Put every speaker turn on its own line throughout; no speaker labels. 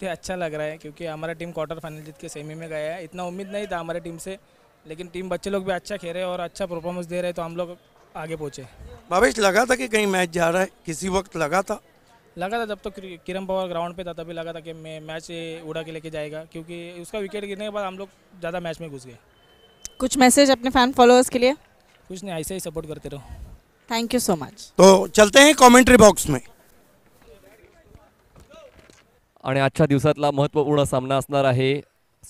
बहुत ही अच्छा लग रहा है क्योंकि हमारा टीम क्वार्टर फाइनल जीत के सेमी में गया है इतना उम्मीद नहीं था हमारे टीम से लेकिन टीम बच्चे लोग भी अच्छा खेल रहे और अच्छा परफॉर्मेंस दे रहे तो हम लोग आगे पहुँचे
भावेश लगा था कि कहीं मैच जा रहा है किसी वक्त लगा था
लगा था जब तो किरण पवार ग्राउंड पे था तभी लगा था कि मैं मैच उड़ा के लेके जाएगा क्योंकि उसका विकेट गिरने के बाद हम लोग ज़्यादा मैच में घुस गए
कुछ मैसेज अपने फैन फॉलोअर्स के लिए
कुछ नहीं ऐसे ही सपोर्ट करते रहो
थैंक यू सो मच तो
चलते हैं कमेंट्री बॉक्स में आणि आजच्या
दिवसातला महत्त्वपूर्ण सामना असणार आहे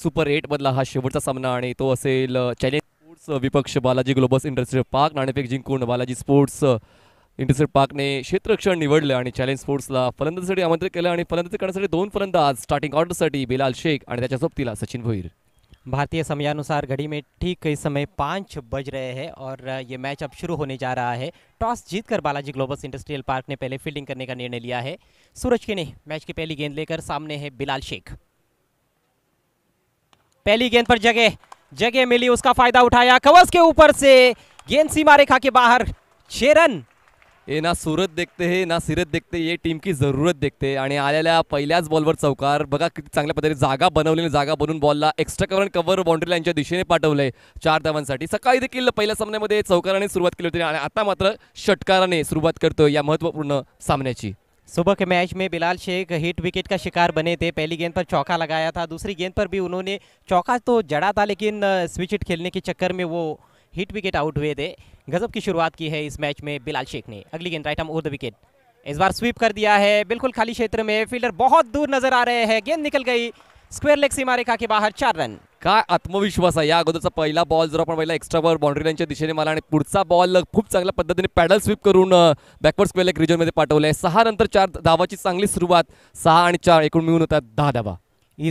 सुपर एटमधला हा शेवटचा सामना आणि तो असेल चॅलेंज स्पोर्ट्स विपक्ष बालाजी ग्लोबल्स इंडस्ट्रियल पार्क नाणेफेक जिंकून बालाजी स्पोर्ट्स इंडस्ट्रियल पार्कने क्षेत्रक्षण निवडलं आणि चॅलेंज स्पोर्ट्सला फलंदाजीसाठी आमंत्रित केलं आणि फलंदाजी करण्यासाठी दोन फलंदाज स्टार्टिंग ऑर्डरसाठी बिलाल शेख आणि त्याच्या सोबतीला सचिन भोईर भारतीय समयानुसार घड़ी में ठीक
इस समय पाँच बज रहे हैं और ये मैच अब शुरू होने जा रहा है टॉस जीतकर बालाजी ग्लोबल्स इंडस्ट्रियल पार्क ने पहले फील्डिंग करने का निर्णय लिया है सूरज के ने मैच की पहली गेंद लेकर सामने है बिलाल शेख पहली गेंद पर जगह जगह मिली उसका फायदा उठाया कवस के ऊपर से गेंद सीमा रेखा के बाहर छह रन
ये ना सूरत देखते हे ना सिरत देखते हे टीम की जरूरत देखते आणि आलेल्या पहिल्याच बॉलवर चौकार बघा किती चांगल्या पद्धतीने जागा बनवलेली जागा बनवून बॉलला एक्स्ट्रा कव्हर कव्हर बाउंड्री यांच्या दिशेने पाठवलं आहे चार धावांसाठी सकाळी देखील पहिल्या सामन्यामध्ये चौकाराने सुरुवात केली होती आणि आता मात्र षटकाराने सुरुवात करतो या महत्वपूर्ण सामन्याची सुबह के
मैच में बिलाल शेख हिट
विकेट का शिकार
बने थे पहली गेंद पर चौका लगाया था दूसरी गेंद पर भी उन्होंने चौका तो जड़ा था लेकिन स्विच हिट खेलने के चक्कर में वो हिट विकेट आउट हुए थे गजब की शुरुआत की है इस मैच में बिलाल शेख ने अगली गेंद राइट हम ओवर द विकेट इस बार स्वीप कर दिया है बिल्कुल खाली क्षेत्र में फील्डर बहुत दूर नजर आ रहे हैं
गेंद निकल गई स्क्वेयर लेग सीमा रेखा के बाहर चार रन का आत्मविश्वास है या अगोदर पहला बॉल जो आपण पहिला एक्स्ट्रा बॉल बाउंड्री लाईनच्या दिशेने माला आणि पुढचा बॉल खूप चांगल्या पद्धतीने पैडल स्वीप कर बैकवर्ड स्क्वेअर लेग रिजनमध्ये पाठवलं आहे सहा नर चार धावा की चांगली सुरुआत सहा चार एक मिळून होतात दहा धावा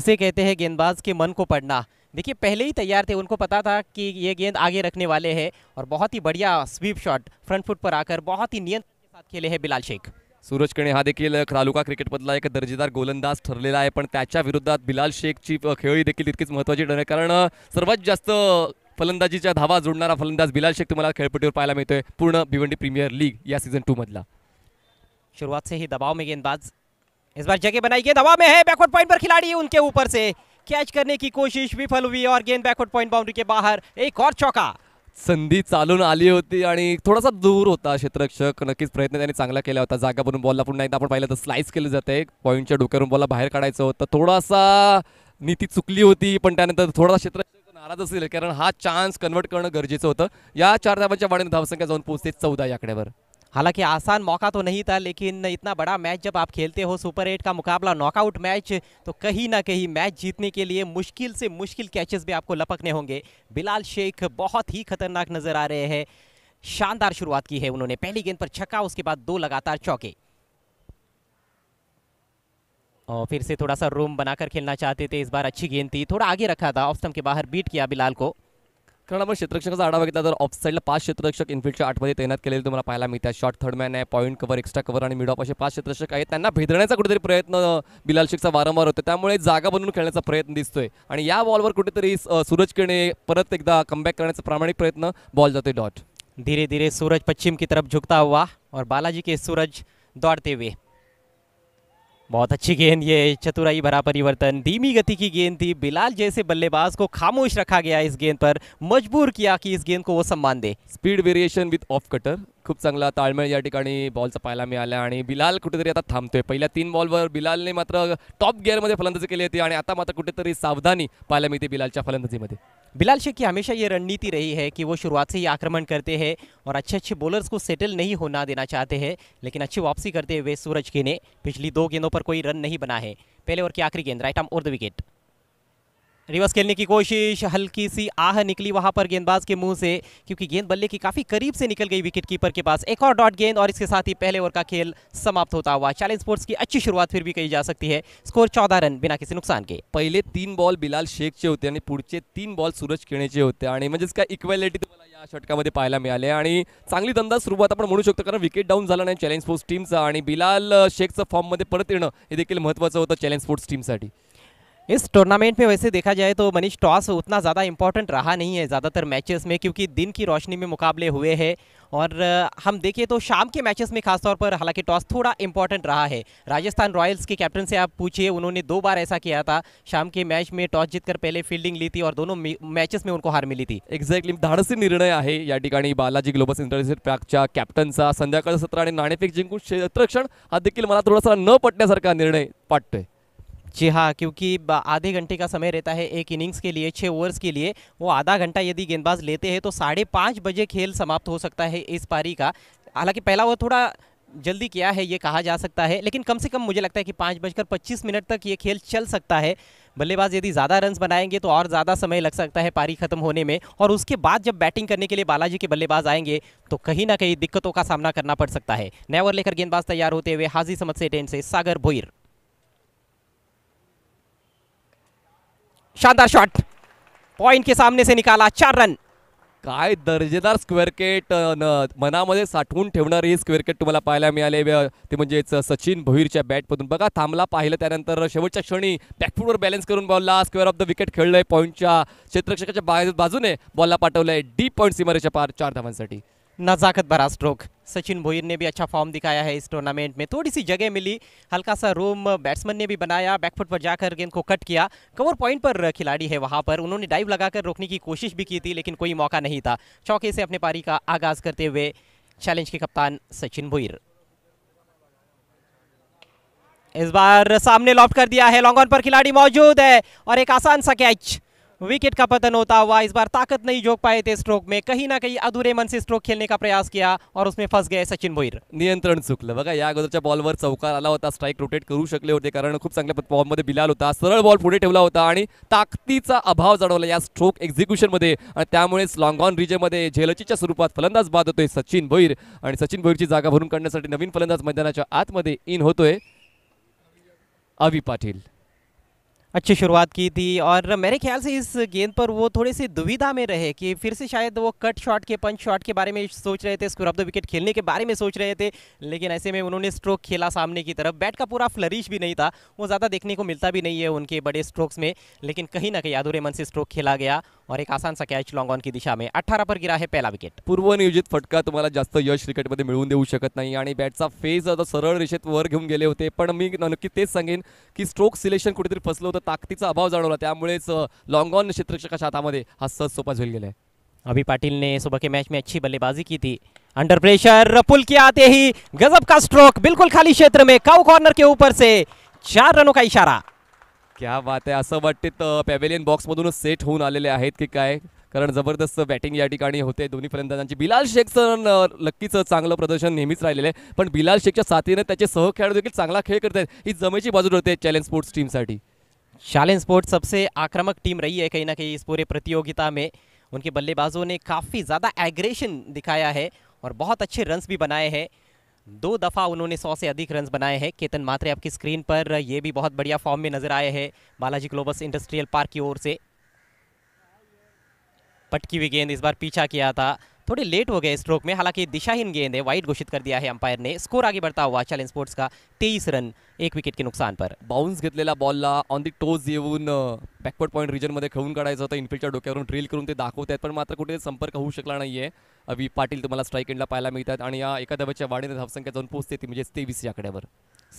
इसे कहते हैं गेंदबाज के मन को पढ़ना
देखिए पहले ही तैयार थे उनको पता था कि ये गेंद आगे रखने वाले हैं और बहुत ही बढ़िया स्वीप शॉट फ्रंट फुट पर आकर बहुत ही नियंत्रण के साथ खेले हैं बिलाल शेख
सूरज कणे हा देखील क्रिकेट मदला एक दर्जेदार गोलंदाज है आहे पण बिलाल शेख बिलाल शेखची देखी देखील महत्व की ठरेल कारण सर्वत जास्त का धावा जोड़ा फलंदाज बिलाल शेख तुम्हाला पाया मिलते हैं पूर्ण भिवंटी प्रीमियर लीग या सीजन टू मदला
शुरुआत से ही दबाव में गेंदबाज इस बार जगह बनाई गई दबाव में है बैकवर्ड पॉइंट पर खिलाड़ी उनके ऊपर से कैच करने की कोशिश विफल हुई और गेंद बैकवर्ड पॉइंट बाउंड्री के बाहर
एक और चौका संधी चालून आली होती आणि थोडासा दूर होता क्षेत्ररक्षक नक्कीच प्रयत्न त्यांनी चांगला केला होता जागा बनून बॉलला पुन्हा एकदा आपण पाहिलं तर स्लाइस केलं जाते पॉईंटच्या डोक्यावरून बॉलला बाहेर काढायचं होतं थोडासा नीती चुकली होती पण त्यानंतर थोडासा क्षेत्ररक्षक नाराज असेल कारण हा चान्स कन्वर्ट करणं गरजेचं होतं या चार धावांच्या वाढीने धावसंख्या जाऊन पोहोचते चौदा याकड्यावर हालांकि आसान
मौका तो नहीं था लेकिन इतना बड़ा मैच जब आप खेलते हो सुपर एट का मुकाबला नॉकआउट मैच तो कहीं ना कहीं मैच जीतने के लिए मुश्किल से मुश्किल कैचेस भी आपको लपकने होंगे बिलाल शेख बहुत ही खतरनाक नजर आ रहे हैं शानदार शुरुआत की है उन्होंने पहली गेंद पर छक्का उसके बाद दो लगातार चौके और फिर से थोड़ा सा रूम बनाकर खेलना चाहते थे इस बार अच्छी गेंद थी थोड़ा आगे रखा था ऑफ के बाहर बीट किया बिलाल को
कारण आपण क्षेत्ररक्षकाचा आढावा घेतला तर ऑफ पाच क्षेत्ररक्षक इनफिल्डच्या आठमध्ये तैनात केलेले तुम्हाला पाहायला मिळतात शॉर्ट थर्डमॅन आहे पॉईंट कव्हर एक्स्ट्रा कव्हर आणि मिड ऑफ असे पाच क्षेत्ररक्षक आहेत त्यांना भेदण्याचा कुठेतरी प्रयत्न बिलाल शेखचा वारंवार होतो त्यामुळे जागा बनवून खेळण्याचा प्रयत्न दिसतोय आणि या बॉलवर कुठेतरी सूरज किरणे परत एकदा कमबॅक करण्याचा प्रामाणिक प्रयत्न बॉल जातोय डॉट धीरे धीरे सूरज पश्चिम की तरफ झुकता हुआ और
बालाजी के सूरज दौड़ते हुए बहुत अच्छी गेंद ये चतुराई भरा परिवर्तन धीमी गति की गेंद थी बिलाल जैसे बल्लेबाज को खामोश रखा गया इस गेंद पर मजबूर
किया कि इस गेंद को वो सम्मान दे speed variation with off cutter खूप चांगला ताळमेळ या ठिकाणी बॉलचा पाहायला मिळाला आणि बिलाल कुठेतरी आता थांबतोय पहिल्या तीन बॉलवर बिलालने मात्र टॉप गिअरमध्ये फलंदाजी केली होती आणि आता मात्र कुठेतरी सावधानी पाहायला मिळते बिलालच्या फलंदाजीमध्ये बिलाल शेख की हमेशा ये
रणनीती रही है कि वो शुरुआत से ही आक्रमण करते हैं और अच्छे अच्छे बॉलर्स को सेटल नहीं होना देना चाहते हैं लेकिन अच्छी वापसी करते हुए सूरज के ने पिछली दो गेंदों पर कोई रन नहीं बना है पहले ओवर की आखिरी गेंद राइट आम और द विकेट रिवर्स खेलने की कोशिश हल्की सी आह निकली वहां पर गेंदबाज के मुंह से क्योंकि गेंद बल्ले की काफी करीब से निकल गई विकेट कीपर के पास एक और डॉट गेंद और इसके साथ ही पहले ओवर का खेल समाप्त होता हुआ चैलेंज स्पोर्ट्स की अच्छी शुरुआत फिर भी कही जा सकती है स्कोर चौदह रन बिना
किसी नुकसान के पहले तीन बॉल बिलाल शेख शेखचे होते आणि पुढचे तीन बॉल सूरज के होते इसका इक्वेलिटी तुम्हारा षटका मे या षटकामध्ये चांगली दंदाज सुरुवात आपण म्हणू शकतो कारण विकेट डाउन झाला नाही चॅलेंज स्पोर्ट्स टीमचा आणि बिलाल शेखचं फॉर्ममध्ये परत येणं हे चैलेंज स्पोर्ट्स टीम चॅलेंज
इस टूर्नामेंट में वैसे देखा जाए तो मनीष टॉस उतना ज़्यादा इंपॉर्टेंट रहा नहीं है ज़्यादातर मैचेस में क्योंकि दिन की रोशनी में मुकाबले हुए हैं और हम देखें तो शाम के मैचेस में खासतौर पर हालांकि टॉस थोड़ा इंपॉर्टेंट रहा है राजस्थान रॉयल्स के कैप्टन से आप पूछिए उन्होंने दो बार ऐसा किया था शाम के मैच में टॉस जीतकर पहले फील्डिंग ली थी और दोनों मैचेस में उनको हार मिली थी
एक्जैक्टली धाडसी निर्णय है या बालाजी ग्लोबल इंटरनेशनल कैप्टन का संध्याकाळचा सत्र आणि नाणेफेक जिंकून क्षण हा मेरा थोड़ा सा न सारा निर्णय वाटतोय जी हाँ
क्योंकि आधे घंटे का समय रहता है एक इनिंग्स के लिए छः ओवर्स के लिए वो आधा घंटा यदि गेंदबाज लेते हैं तो साढ़े पाँच बजे खेल समाप्त हो सकता है इस पारी का हालांकि पहला वो थोड़ा जल्दी किया है ये कहा जा सकता है लेकिन कम से कम मुझे लगता है कि पाँच बजकर पच्चीस मिनट तक ये खेल चल सकता है बल्लेबाज यदि ज़्यादा रन बनाएंगे तो और ज़्यादा समय लग सकता है पारी खत्म होने में और उसके बाद जब बैटिंग करने के लिए बालाजी के बल्लेबाज आएंगे तो कहीं ना कहीं दिक्कतों का सामना करना पड़ सकता है नैवर लेकर गेंदबाज तैयार होते हुए हाजी समद से टेन से सागर भोईर शानदार शॉट पॉइंट के सामने
से निकाला चार रन काय दर्जेदार स्क्वेअर केट मनामध्ये साठवून ठेवणारी स्क्वेअर केट तुम्हाला पाहायला मिळाले ते म्हणजेच सचिन भोईरच्या बॅटमधून बघा थांबला पाहिलं त्यानंतर शेवटच्या क्षणी बॅकफुटवर बॅलन्स करून बॉलला स्क्वेअर ऑफ द विकेट खेळलंय पॉईंटच्या क्षेत्रक्षकाच्या बाजूने बॉलला पाठवलंय डी पॉईंट सीमारेच्या पार चार धावांसाठी
नज़ाकत भरा स्ट्रोक सचिन भोईर ने भी अच्छा फॉर्म दिखाया है इस टूर्नामेंट में थोड़ी सी जगह मिली हल्का सा रूम बैट्समैन ने भी बनाया बैकफुट पर जाकर गेंद को कट किया कवर पॉइंट पर खिलाड़ी है वहां पर उन्होंने डाइव लगाकर रोकने की कोशिश भी की थी लेकिन कोई मौका नहीं था चौके से अपने पारी का आगाज़ करते हुए चैलेंज के कप्तान सचिन भोईर इस बार सामने लॉफ्ट कर दिया है लॉन्ग पर खिलाड़ी मौजूद है और एक आसान सा कैच विकेट का पतन होता हुआ इस बार ताकत नहीं झोक
पाए थे स्ट्रोक में
कहीं ना कहीं अधूरे मन से स्ट्रोक खेलने का प्रयास किया
और उसमें फंस गए सचिन भोईर नियंत्रण चुकलं बघा या अगोदरच्या बॉलवर चौकार आला होता स्ट्राइक रोटेट करू शकले होते कारण खूप चांगल्या फॉर्ममध्ये बिलाल होता सरळ बॉल पुढे ठेवला होता आणि ताकदीचा अभाव जाणवला या स्ट्रोक एक्झिक्युशनमध्ये आणि त्यामुळेच लॉंग ऑन रिजेमध्ये झेलचीच्या स्वरूपात फलंदाज बाद होतोय सचिन भोईर आणि सचिन भोईरची जागा भरून काढण्यासाठी नवीन फलंदाज मैदानाच्या आतमध्ये इन होतोय अवि पाटील
अच्छी शुरुआत की थी और मेरे ख्याल से इस गेंद पर वो थोड़े से दुविधा में रहे कि फिर से शायद वो कट शॉट के पंच शॉट के बारे में सोच रहे थे स्कोर ऑफ द विकेट खेलने के बारे में सोच रहे थे लेकिन ऐसे में उन्होंने स्ट्रोक खेला सामने की तरफ बैट का पूरा फ्लरिश भी नहीं था वो ज़्यादा देखने को मिलता भी नहीं है उनके बड़े स्ट्रोक्स में लेकिन कहीं ना कहीं अधूरे मन से स्ट्रोक खेला गया और एक आसान सा कैच लॉन्ग ऑन की दिशा में अठरा पर गिरा है पहिला विकेट
पूर्वनियोजित फटका तुम्हाला जास्त यश क्रिकेटमध्ये मिळवून देऊ शकत नाही आणि बॅटचा फेज आता सरळ रेषेत वर घेऊन गेले होते पण मी नक्की तेच सांगेन की स्ट्रोक सिलेक्शन कुठेतरी फसलं होतं ताकदीचा अभाव जाणवला त्यामुळेच लॉन्ग ऑन क्षेत्रक्षकाच्या हातामध्ये हा सहज सोपा झेल गेलाय अभी पाटील ने सुबह के मैच में अच्छी बल्लेबाजी की थी
अंडर प्रेशर पुल के आते ही गजब का स्ट्रोक बिल्कुल खाली क्षेत्र में काउ कॉर्नर के ऊपर से चार रनों का इशारा
क्या बात आहे असं वाटते तर पॅवेलियन बॉक्समधूनच सेट होऊन आलेले आहेत की काय कारण जबरदस्त बॅटिंग या ठिकाणी होते दोन्ही फलंदाजांची बिलाल शेखचं नक्कीच चांगलं प्रदर्शन नेहमीच राहिलेलं आहे पण बिलाल शेखच्या साथीने त्याचे खेळाडू देखील चांगला खेळ करत आहेत ही जमेची बाजू ठरते चॅलेंज स्पोर्ट्स टीमसाठी
चॅलेंज स्पोर्ट्स सबसे आक्रमक टीम रही है काही ना काही इस पूरे प्रतियोगिता में उनके बल्लेबाजों ने काफ़ी ज़्यादा एग्रेशन दिखाया है और बहुत अच्छे रन्स भी बनाए हैं दो दफ़ा उन्होंने सौ से अधिक रन बनाए हैं केतन मात्रे आपकी स्क्रीन पर ये भी बहुत बढ़िया फॉर्म में नजर आए हैं बालाजी ग्लोबस इंडस्ट्रियल पार्क की ओर से पटकी हुई गेंद इस बार पीछा किया था थोड़े लेट हो गए स्ट्रोक में हालांकि दिशाहीन गेंद है वाइट घोषित कर दिया है अंपायर ने
स्कोर आगे बढ़ता हुआ चैलेंज स्पोर्ट्स का तेईस रन एक विकेट के नुकसान पर बाउंस घेतलेला बॉलला ऑन दी टोज येऊन बॅकवर्ड पॉईंट रिजनमध्ये खेळून काढायचं होतं इन्फिल्डच्या डोक्यावरून ड्रिल करून ते दाखवत आहेत पण मात्र कुठे संपर्क होऊ शकला नाहीये अवी पाटील तुम्हाला स्ट्राईक एंडला पाहायला मिळतात आणि या एका धाब्याच्या वाढीने धावसंख्या जाऊन पोहोचते ती म्हणजेच तेवीस या आकड्यावर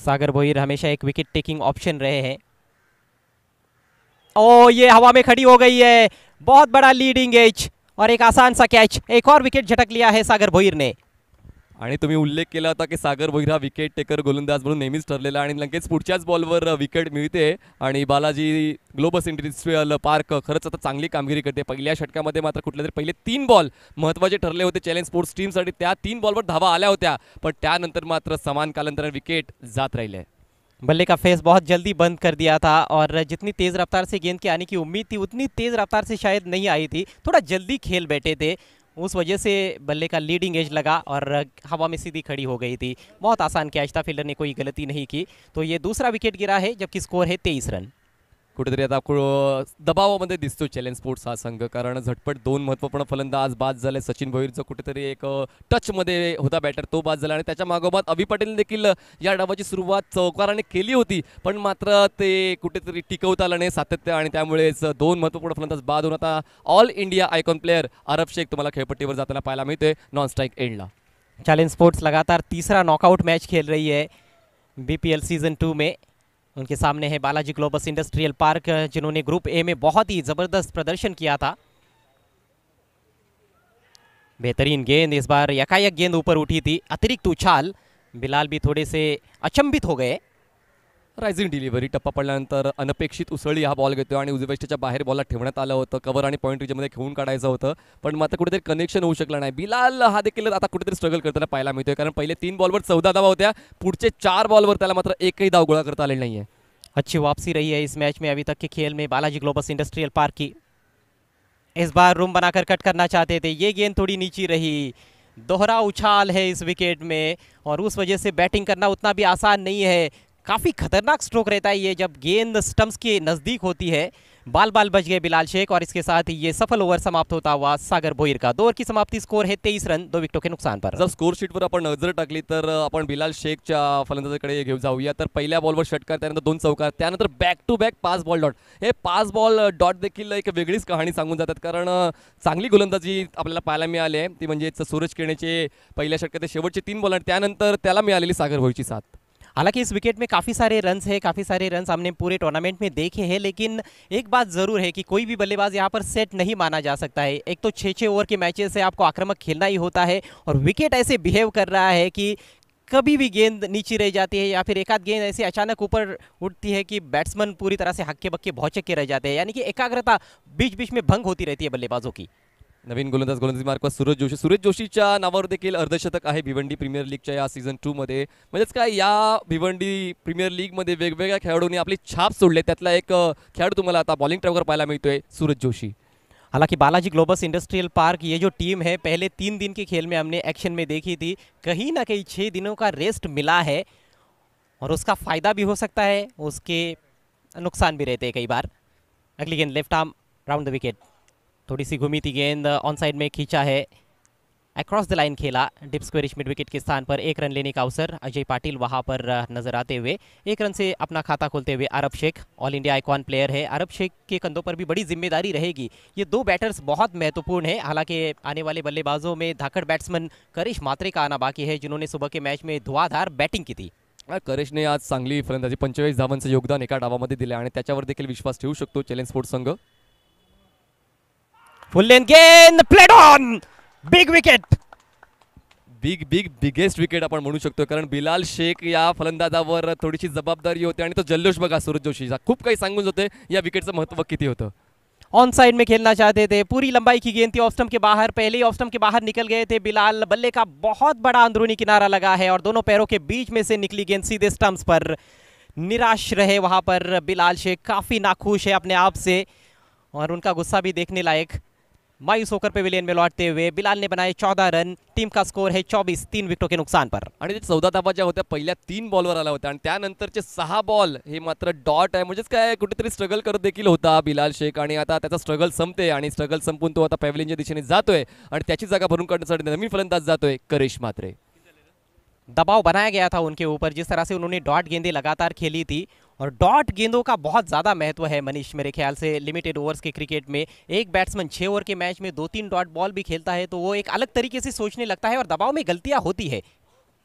सागर भोईर हमेशा एक विकेट टेकिंग ऑप्शन रहे है ओ ये हवा में खड़ी हो गई है बहुत बड़ा लीडिंग एज और एक आसान सा कैच एक और विकेट झटक लिया है सागर भोईर ने
आणि तुम्ही उल्लेख केला होता की सागर भोईर हा विकेट टेकर गोलंदाज म्हणून नेहमीच ठरलेला आणि लगेच पुढच्याच बॉलवर विकेट मिळते आणि बालाजी ग्लोबस इंडस्ट्रियल पार्क खरंच आता चांगली कामगिरी करते पहिल्या षटकामध्ये मात्र कुठल्या तरी पहिले तीन बॉल महत्त्वाचे ठरले होते चॅलेंज स्पोर्ट्स टीमसाठी त्या तीन बॉलवर धावा आल्या होत्या पण त्यानंतर मात्र समान कालांतर विकेट जात राहिले
बल्ले का फेस बहुत जल्दी बंद कर दिया था और जितनी तेज़ रफ्तार से गेंद के आने की उम्मीद थी उतनी तेज़ रफ्तार से शायद नहीं आई थी थोड़ा जल्दी खेल बैठे थे उस वजह से बल्ले का लीडिंग एज लगा और हवा में सीधी खड़ी हो गई थी बहुत आसान कैच था फील्डर ने कोई गलती नहीं की तो ये दूसरा विकेट गिरा है जबकि स्कोर है तेईस रन
कुठेतरी आता दबावामध्ये दिसतो चॅलेंज स्पोर्ट्स हा संघ कारण झटपट दोन महत्त्वपूर्ण फलंदाज बाद झाले सचिन भोईरचा कुठेतरी एक टचमध्ये होता बॅटर तो बाद झाला आणि त्याच्या मागोमाग अभि पटेल देखील या डावाची सुरुवात चौकाराने केली होती पण मात्र ते कुठेतरी टिकवता आलं नाही सातत्य आणि त्यामुळेच दोन महत्त्वपूर्ण फलंदाज बाद होऊन आता all India icon player Arab Sheikh तुम्हाला खेळपट्टीवर जाताना पाहायला मिळते नॉन स्ट्राईक एंडला चॅलेंज स्पोर्ट्स लगातार तिसरा
नॉकआउट मॅच खेळ रही आहे B P L season two में उनके सामने है बालाजी ग्लोबस इंडस्ट्रियल पार्क जिन्होंने ग्रुप ए में बहुत ही ज़बरदस्त प्रदर्शन किया था बेहतरीन गेंद इस बार यकायक गेंद ऊपर उठी थी अतिरिक्त उछाल
बिलाल भी थोड़े से अचंभित हो गए राइजिंग डिलिव्हरी टप्पा पडल्यानंतर अनपेक्षित उसळी हा बॉल घेतो आणि उजवेष्टच्या बाहेर बॉलला ठेवण्यात आलं होतं कवर आणि पॉईंट रिजमध्ये खेळून काढायचं होतं पण मग आता कुठेतरी कनेक्शन होऊ शकलं नाही बिलाल हा देखील आता कुठेतरी स्ट्रगल करताना पाहायला मिळतोय कारण पहिले तीन बॉलवर चौदा धावा होत्या पुढचे चार बॉलवर त्याला मात्र एकही धाव गोळा करता आलेला नाही अच्छी वापसी रही है इस मैच
में अभी तक के खेल में बालाजी ग्लोबस इंडस्ट्रियल पार्क की इस बार रूम बनाकर कट करना चाहते थे ये गेंद थोड़ी नीची रही दोहरा उछाल है इस विकेट में और उस वजह से बैटिंग करना उतना भी आसान नहीं है काफ़ी खतरनाक स्ट्रोक रहता है ये जब गेंद स्टम्प्स के नज़दीक होती है बाल बाल बच गए बिलाल शेख और इसके साथ ये सफल ओवर समाप्त होता हुआ सागर भोईर का दो की समाप्ती स्कोर
है तेईस रन दो
विकटो के नुकसान पर
जर स्कोर वर आपण नजर टाकली तर आपण बिलाल शेखच्या फलंदाजाकडे घेऊन जाऊया तर पहिल्या बॉलवर षटकार त्यानंतर दोन चौकार त्यानंतर बॅक टू बॅक पाच बॉल डॉट हे पाच बॉल डॉट देखील एक वेगळीच कहाणी सांगून जातात कारण चांगली गोलंदाजी आपल्याला पाहायला मिळाली आहे ती म्हणजे सूरज किरणेचे पहिल्या षटकात शेवटचे तीन बॉल आणि त्यानंतर त्याला मिळालेली सागर भोईरची साथ हालांकि इस विकेट में काफ़ी सारे रन है काफ़ी सारे रन हमने पूरे टूर्नामेंट में
देखे हैं लेकिन एक बात ज़रूर है कि कोई भी बल्लेबाज यहाँ पर सेट नहीं माना जा सकता है एक तो छः छः ओवर के मैचेस से आपको आक्रमक खेलना ही होता है और विकेट ऐसे बिहेव कर रहा है कि कभी भी गेंद नीचे रह जाती है या फिर एकाध गेंद ऐसे अचानक ऊपर उठती है कि बैट्समैन पूरी तरह से
हक्के बक्के भौचक्के रह जाते हैं यानी कि एकाग्रता बीच बीच में भंग होती रहती है बल्लेबाजों की नवीन गोलंदाज गोलंदाजी मार्फत सूरज जोशी सूरज जोशीच्या नावावर देखील अर्धशतक आहे भिवंडी प्रीमियर लीगच्या या सीझन टू मध्ये म्हणजेच काय या भिवंडी प्रीमियर लीगमध्ये वेगवेगळ्या खेळाडूंनी आपली छाप सोडले त्यातला एक खेळाडू तुम्हाला आता बॉलिंग ट्रॅकवर पाहायला मिळतोय सूरज जोशी हालांकि बालाजी ग्लोबस इंडस्ट्रियल
पार्क ये जो टीम है पहले तीन दिन के खेल में हमने एक्शन में देखी थी कहीं ना कहीं छः दिनों का रेस्ट मिला है और उसका फ़ायदा भी हो सकता है उसके नुकसान भी रहते हैं कई बार अगली गेंद left arm round the wicket थोड़ी सी घूमी थी गेंद ऑन साइड में खींचा है अक्रॉस द लाइन खेला डिप स्क्वेरिश मिड विकेट के स्थान पर एक रन लेने का अवसर अजय पाटिल वहां पर नजर आते हुए एक रन से अपना खाता खोलते हुए Arab Sheikh all India icon player है अरब शेख के कंधों पर भी बड़ी जिम्मेदारी रहेगी ये दो बैटर्स बहुत महत्वपूर्ण है हालांकि आने वाले बल्लेबाजों में धाकड़ बैट्समैन करिश मात्रे का आना बाकी है जिन्होंने सुबह के मैच में धुआधार बैटिंग की थी
ने आज चांगली फलंदाजी धावन से योगदान एक डावा दिल्ली आणि विश्वास चैलेंज स्पोर्ट्स संघ Full length gain, played on. Big wicket. Big big biggest wicket अपन मनू शको कारण बिलाल शेख या फलंदाजा फलंदाजावर सी जबदारी होती है तो जल्लोष बगा सूरज जोशी का खूब का सांगून होते या विकेट विकेटचं महत्व कि होतं
ऑन साइड में खेलना चाहते थे पूरी लंबाई की गेंद थी ऑफ स्टम्प के बाहर पहले ही ऑफ स्टम्प के बाहर निकल गए थे बिलाल बल्ले का बहुत बड़ा अंदरूनी किनारा लगा है और दोनों पैरों के बीच में से निकली गेंद सीधे स्टम्प्स पर निराश रहे वहां पर बिलाल शेख काफ़ी नाखुश है अपने आप से और उनका गुस्सा भी देखने लायक मायूस होकर पेविलियन में लौटते हुए बिलाल ने बनाए चौदह रन टीम का स्कोर है चौबीस तीन विकेटों के नुकसान पर आणि चौदा धाबा
ज्या होत्या पहिल्या तीन बॉलवर आला होता आणि त्यानंतरचे सहा बॉल हे मात्र डॉट आहे म्हणजेच काय कुठेतरी स्ट्रगल करत देखील होता बिलाल शेख आणि आता त्याचा स्ट्रगल संपते आणि स्ट्रगल संपून तो आता पेविलियनच्या दिशेने जातोय आणि त्याची जागा भरून काढण्यासाठी नवीन फलंदाज जातोय करेश मात्रे दबाव बनाया
गया था उनके ऊपर जिस तरह से उन्होंने डॉट गेंदें लगातार खेली थी और डॉट गेंदों का बहुत ज़्यादा महत्व है मनीष मेरे ख्याल से लिमिटेड ओवर्स के क्रिकेट में एक बैट्समैन छः ओवर के मैच में दो तीन डॉट बॉल
भी खेलता है तो वो एक अलग तरीके से सोचने लगता है और दबाव में गलतियाँ होती है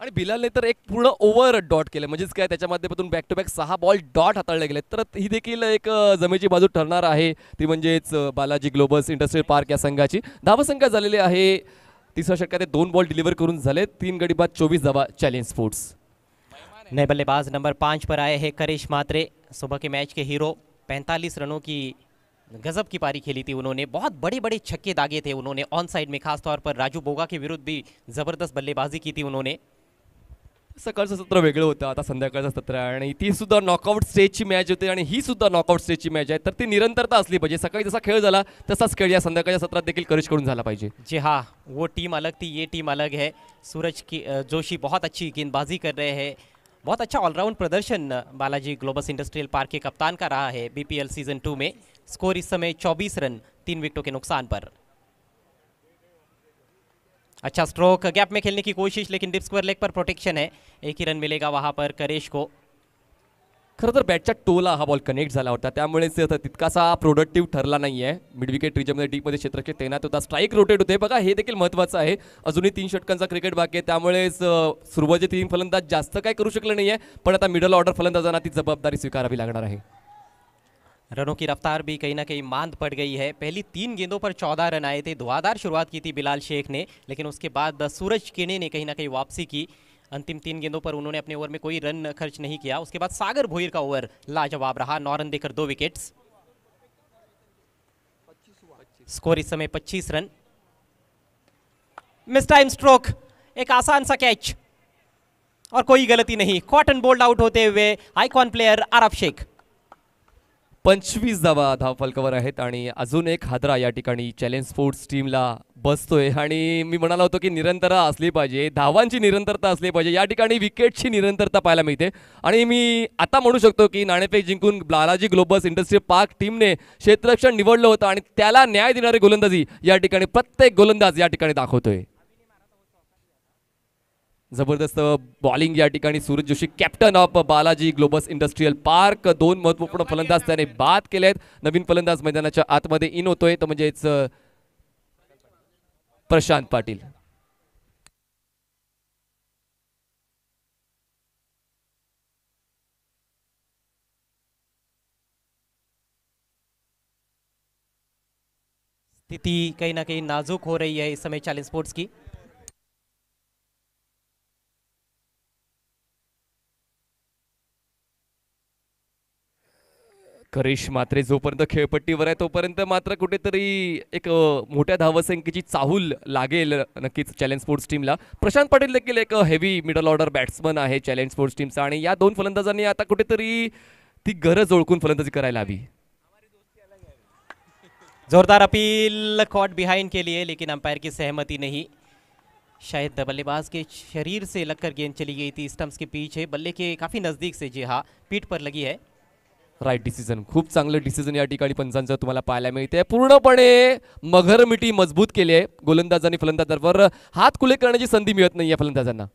आणि बिलालने तर एक पूर्ण ओव्हर डॉट केलं म्हणजेच काय त्याच्या बॅक टू बॅक सहा बॉल डॉट हाताळले गेले तर ही देखील एक जमेची बाजू ठरणार आहे ती म्हणजेच बालाजी ग्लोबल्स इंडस्ट्रियल पार्क या संघाची धावसंख्या झालेली आहे तीसरा षटक दोन बॉल डिलीवर कर तीन गडी बाद चौबीस धावा चैलेंज स्पोर्ट्स नए बल्लेबाज नंबर पांच पर आए हैं करेश मात्रे सुबह के मैच के हीरो
45 रनों की गजब की पारी खेली थी उन्होंने बहुत बड़े बड़े छक्के दागे थे उन्होंने ऑन साइड में खासतौर पर राजू बोगा के विरुद्ध भी ज़बरदस्त बल्लेबाजी की थी उन्होंने
सकाळचं सत्र वेगळं होतं आता संध्याकाळचं सत्र आहे आणि ती सुद्धा नॉकआउट स्टेजची मॅच होते आणि ही सुद्धा नॉकआउट स्टेजची मॅच आहे तर ती निरंतरता असली पाहिजे सकाळी जसा खेळ झाला तसाच खेळ या संध्याकाळच्या सत्रात देखील करिश करून झाला पाहिजे जी हा वो टीम अलग ती ये टीम अलग है सूरज की जोशी बहुत अच्छी गेंदबाजी
कर रहे हैं बहुत अच्छा ऑलराउंड प्रदर्शन बालाजी ग्लोबस इंडस्ट्रियल पार्क के कप्तान का रहा है बीपीएल सीजन टू में स्कोर इस समय चौबीस रन तीन विकेटों के नुकसान पर अच्छा स्ट्रोक गैप में खेलने की कोशिश लेकिन डिप स्क्वायर लेग पर प्रोटेक्शन है
एक ही रन मिलेगा वहां पर करेश को खरंतर बॅटचा टोला हा बॉल कनेक्ट झाला होता त्यामुळे तितकासा प्रोडक्टिव्ह ठरला नाही आहे मिड विकेट रिजमध्ये डीपमध्ये क्षेत्रक्षेत तैनात होता स्ट्राईक रोटेट होते बघा हे देखील महत्त्वाचं आहे अजूनही तीन षटकांचा क्रिकेट बाकी आहे त्यामुळेच सुरुवातीचे तीन फलंदाज जास्त काय करू शकले नाही आहे पण आता मिडल ऑर्डर फलंदाजांना ती जबाबदारी स्वीकारावी लागणार आहे
रनों की रफ्तार भी कहीं ना कहीं मांद पड़ गई है पहली तीन गेंदों पर चौदह रन आए थे धुआधार शुरुआत की थी बिलाल शेख ने लेकिन उसके बाद सूरज केने ने कहीं ना कहीं वापसी की अंतिम तीन गेंदों पर उन्होंने अपने ओवर में कोई रन खर्च नहीं किया उसके बाद सागर भोईर का ओवर लाजवाब रहा नौ रन देकर दो विकेट्स स्कोर इस समय 25 रन मिस टाइम स्ट्रोक एक आसान सा कैच और कोई गलती नहीं कॉटन बोल्ड आउट होते हुए आईकॉन प्लेयर आरफ शेख
पंचवीस धावा धावफलकावर आहेत आणि अजून एक हादरा या ठिकाणी चॅलेंज स्पोर्ट्स टीमला बसतोय आणि मी म्हणाला होतो की निरंतर असली पाहिजे धावांची निरंतरता असली पाहिजे या ठिकाणी विकेटची निरंतरता पाहायला मिळते आणि मी आता म्हणू शकतो की नाणेफेक जिंकून बालाजी ग्लोबल्स इंडस्ट्री पार्क टीमने क्षेत्ररक्षण निवडलं होतं आणि त्याला न्याय देणारे गोलंदाजी या ठिकाणी प्रत्येक गोलंदाज या ठिकाणी दाखवतोय जबरदस्त बॉलिंग या ठिकाणी Suraj Joshi captain of Balaji Globus industrial park दोन महत्वपूर्ण फलंदाज त्याने बाद केले आहेत नवीन फलंदाज मैदानाच्या आतमध्ये इन होतोय तर म्हणजेच प्रशांत पाटील
स्थिती काही ना काही नाजूक हो रही है समय चैलेंज स्पोर्ट्स की
करेश
मात्रे जोपर्यंत खेळपट्टीवर आहे तोपर्यंत मात्र कुठेतरी एक मोठ्या धावसंख्येची चाहूल लागेल नक्कीच चॅलेंज स्पोर्ट्स टीमला प्रशांत पाटील देखील एक हेवी मिडल ऑर्डर बॅट्समन आहे चॅलेंज स्पोर्ट्स टीमचा आणि या दोन फलंदाजांनी आता कुठेतरी ती गरज ओळखून फलंदाजी करायला हवी जोरदार अपील कॉट बिहाइंड के लिए लेकिन
अंपायर की सहमति नहीं शायद बल्लेबाज के शरीर से लगकर गेंद चली गई थी स्टम्प्स के पीछे बल्ले के काफ़ी नज़दीक से जी हाँ पीठ पर लगी है
राईट डिसिजन खूप चांगलं डिसिजन या ठिकाणी पंचांचं तुम्हाला पाहायला मिळते पूर्णपणे मगरमिटी मजबूत केली आहे गोलंदाजांनी फलंदाजांवर हात खुले करण्याची संधी मिळत नाही या फलंदाजांना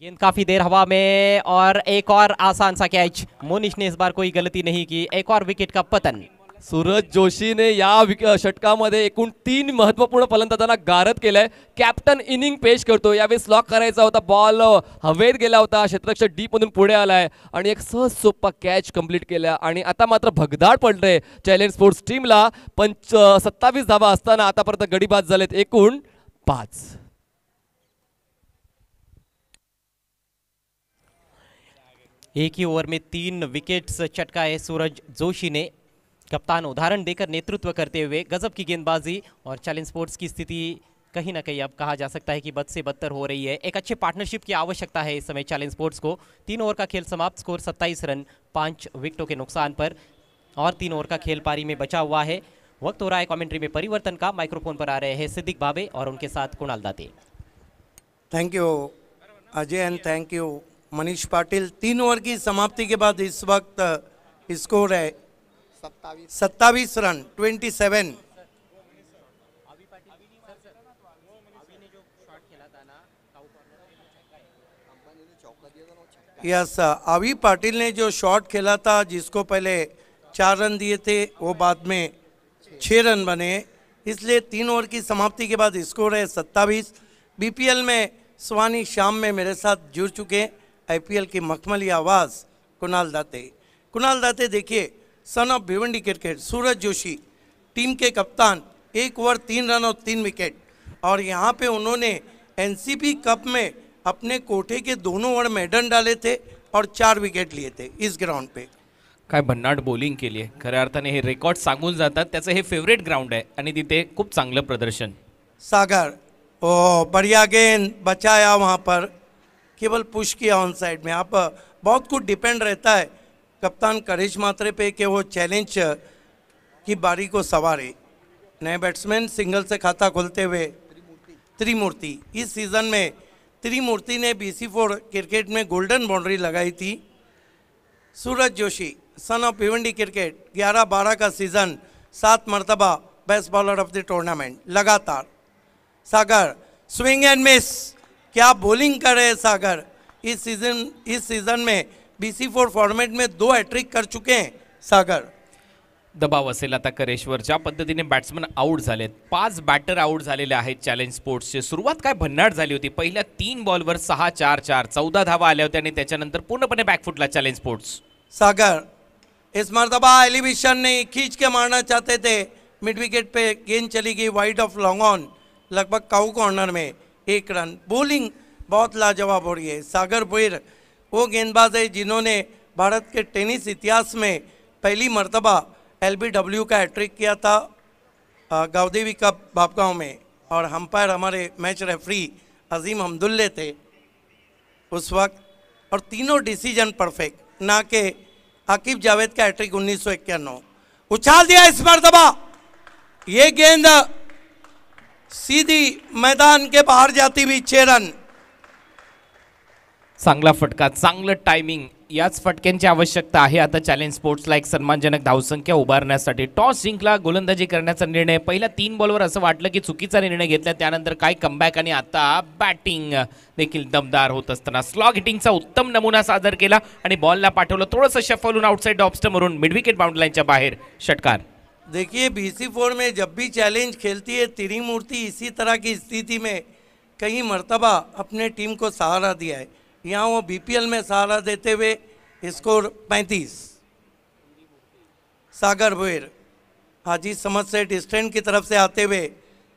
गेंद काफी
देर हवा में और एक और आसान सा कैच मोनिश ने इस बार कोई गलती नहीं की एक और
विकेट का पतन सूरज जोशीने या षटकामध्ये एकूण तीन महत्त्वपूर्ण फलंदाजांना गारद केलंय कॅप्टन इनिंग पेश करतो यावेळी लॉक करायचा होता बॉल हवेत गेला होता डी मधून पुढे आलाय आणि एक सहज सोपा कॅच कंप्लीट केला आणि आता मात्र भगदाड पडले चॅलेंज स्पोर्ट्स टीमला पंच सत्तावीस धावा असताना आतापर्यंत गडीबाद झालेत एकूण
पाच
एक ही ओवर में तीन विकेट्स चटकाए सूरज जोशी ने कप्तान उदाहरण देकर नेतृत्व करते हुए गजब की गेंदबाजी और चैलेंज स्पोर्ट्स की स्थिति कहीं ना कहीं अब कहा जा सकता है कि बद से बदतर हो रही है एक अच्छे पार्टनरशिप की आवश्यकता है इस समय चैलेंज स्पोर्ट्स को तीन ओवर का खेल समाप्त स्कोर 27 रन पाँच विकेटों के नुकसान पर और तीन ओवर का खेल पारी में बचा हुआ है वक्त हो रहा है कमेंट्री में परिवर्तन का माइक्रोफोन पर आ रहे हैं सिद्दिक
बाबे और उनके साथ Kunal Date thank you Ajay and thank you Manish Patil तीन ओवर की समाप्ति के बाद इस वक्त स्कोर है सत्तावीस रन ट्वेंटी सेवन यस अवी पाटिल ने जो शॉट खेला था जिसको पहले चार रन दिए थे वो बाद में छः रन बने इसलिए तीन ओवर की समाप्ति के बाद स्कोर है सत्तावीस बीपीएल में स्वानी शाम में मेरे साथ जुड़ चुके आईपीएल की मखमली आवाज़ कुणाल दाते कुणाल दाते देखिए son of Bhiwandi cricket Suraj Joshi team के कप्तान एक ओवर तीन रन और तीन विकेट और यहाँ पे उन्होंने एनसीपी कप में अपने कोठे के दोनों ओवर मेडन डाले थे और चार विकेट लिए थे इस ग्राउंड पे
काय भन्नाट बॉलिंग के लिए खऱ्या अर्थाने हे रेकॉर्ड सांगून जातात त्याचं हे फेवरेट ग्राउंड आहे आणि तिथे खूप चांगलं प्रदर्शन
सागर ओ बढ़िया गेंद बचाया वहाँ पर केवल पुश किया ऑन साइड में आप बहुत कुछ डिपेंड रहता है कप्तान करेश मात्रे पे के वो चैलेंज की बारी को सवारे नए बैट्समैन सिंगल से खाता खोलते हुए त्रिमूर्ति इस सीज़न में त्रिमूर्ति ने सी फोर क्रिकेट में गोल्डन बाउंड्री लगाई थी Suraj Joshi son of Bhiwandi cricket 11-12 का सीज़न सात मरतबा best bowler of the tournament लगातार सागर स्विंग एंड मिस क्या बॉलिंग करे सागर इस सीज़न इस सीज़न में बीसी फोर फॉर्मेट में दो हैट्रिक कर चुके हैं सागर
दबाव असेल आता करेश्वर ज्या पद्धतीने बॅट्समन आऊट झालेत
पाच बॅटर आऊट झालेले
आहेत चॅलेंज स्पोर्ट्सचे सुरुवात काय भन्नाट झाली होती पहिल्या तीन बॉलवर सहा चार चार चौदा धावा आल्या होत्या आणि त्याच्यानंतर पूर्णपणे बॅकफुटला चॅलेंज स्पोर्ट्स
सागर इस मरतबा अली ने खींच के मारना चाहते थे मिड विकेट पे गेंद चली गई वाइड ऑफ लॉन्ग ऑन लगभग काउ कॉर्नर में एक रन बॉलिंग बहुत लाजवाब हो रही है सागर बुर वो गेंदबाज है जिन्होंने भारत के टेनिस इतिहास में पहली मरतबा एल का हैट्रिक किया था गावदेवी कप बापगांव में और हम्पायर हमारे मैच रेफरी अजीम हमदुल्ले थे उस वक्त और तीनों डिसीजन परफेक्ट ना के आकिब जावेद का हैट्रिक उन्नीस उछाल दिया इस मरतबा ये गेंद सीधी मैदान के बाहर जाती हुई छः रन
चांगला फटका चांगलं टायमिंग याच फटक्यांची आवश्यकता आहे आता चॅलेंज स्पोर्ट्सला एक सन्मानजनक धावसंख्या उभारण्यासाठी टॉस जिंकला गोलंदाजी करण्याचा निर्णय पहिला तीन बॉलवर असं वाटलं की चुकीचा निर्णय घेतला त्यानंतर काय कमबॅक आणि आता बॅटिंग देखील दमदार होत असताना स्लॉग हिटिंगचा उत्तम नमुना सादर केला आणि बॉलला पाठवलं थोडंसं शफलून डॉपस्ट ऑब्स्टमरून मिडविकेट बाउंड्रीच्या बाहेर षटकार
देखिए सी फोर में जब भी चैलेंज खेलती है त्रिमूर्ति इसी तरह की स्थिति में कई मरतबा अपने टीम को सहारा दिया है यहाँ वो बीपीएल में सहारा देते हुए स्कोर 35 सागर भोर हाजी समझ सेठ स्टैंड की तरफ से आते हुए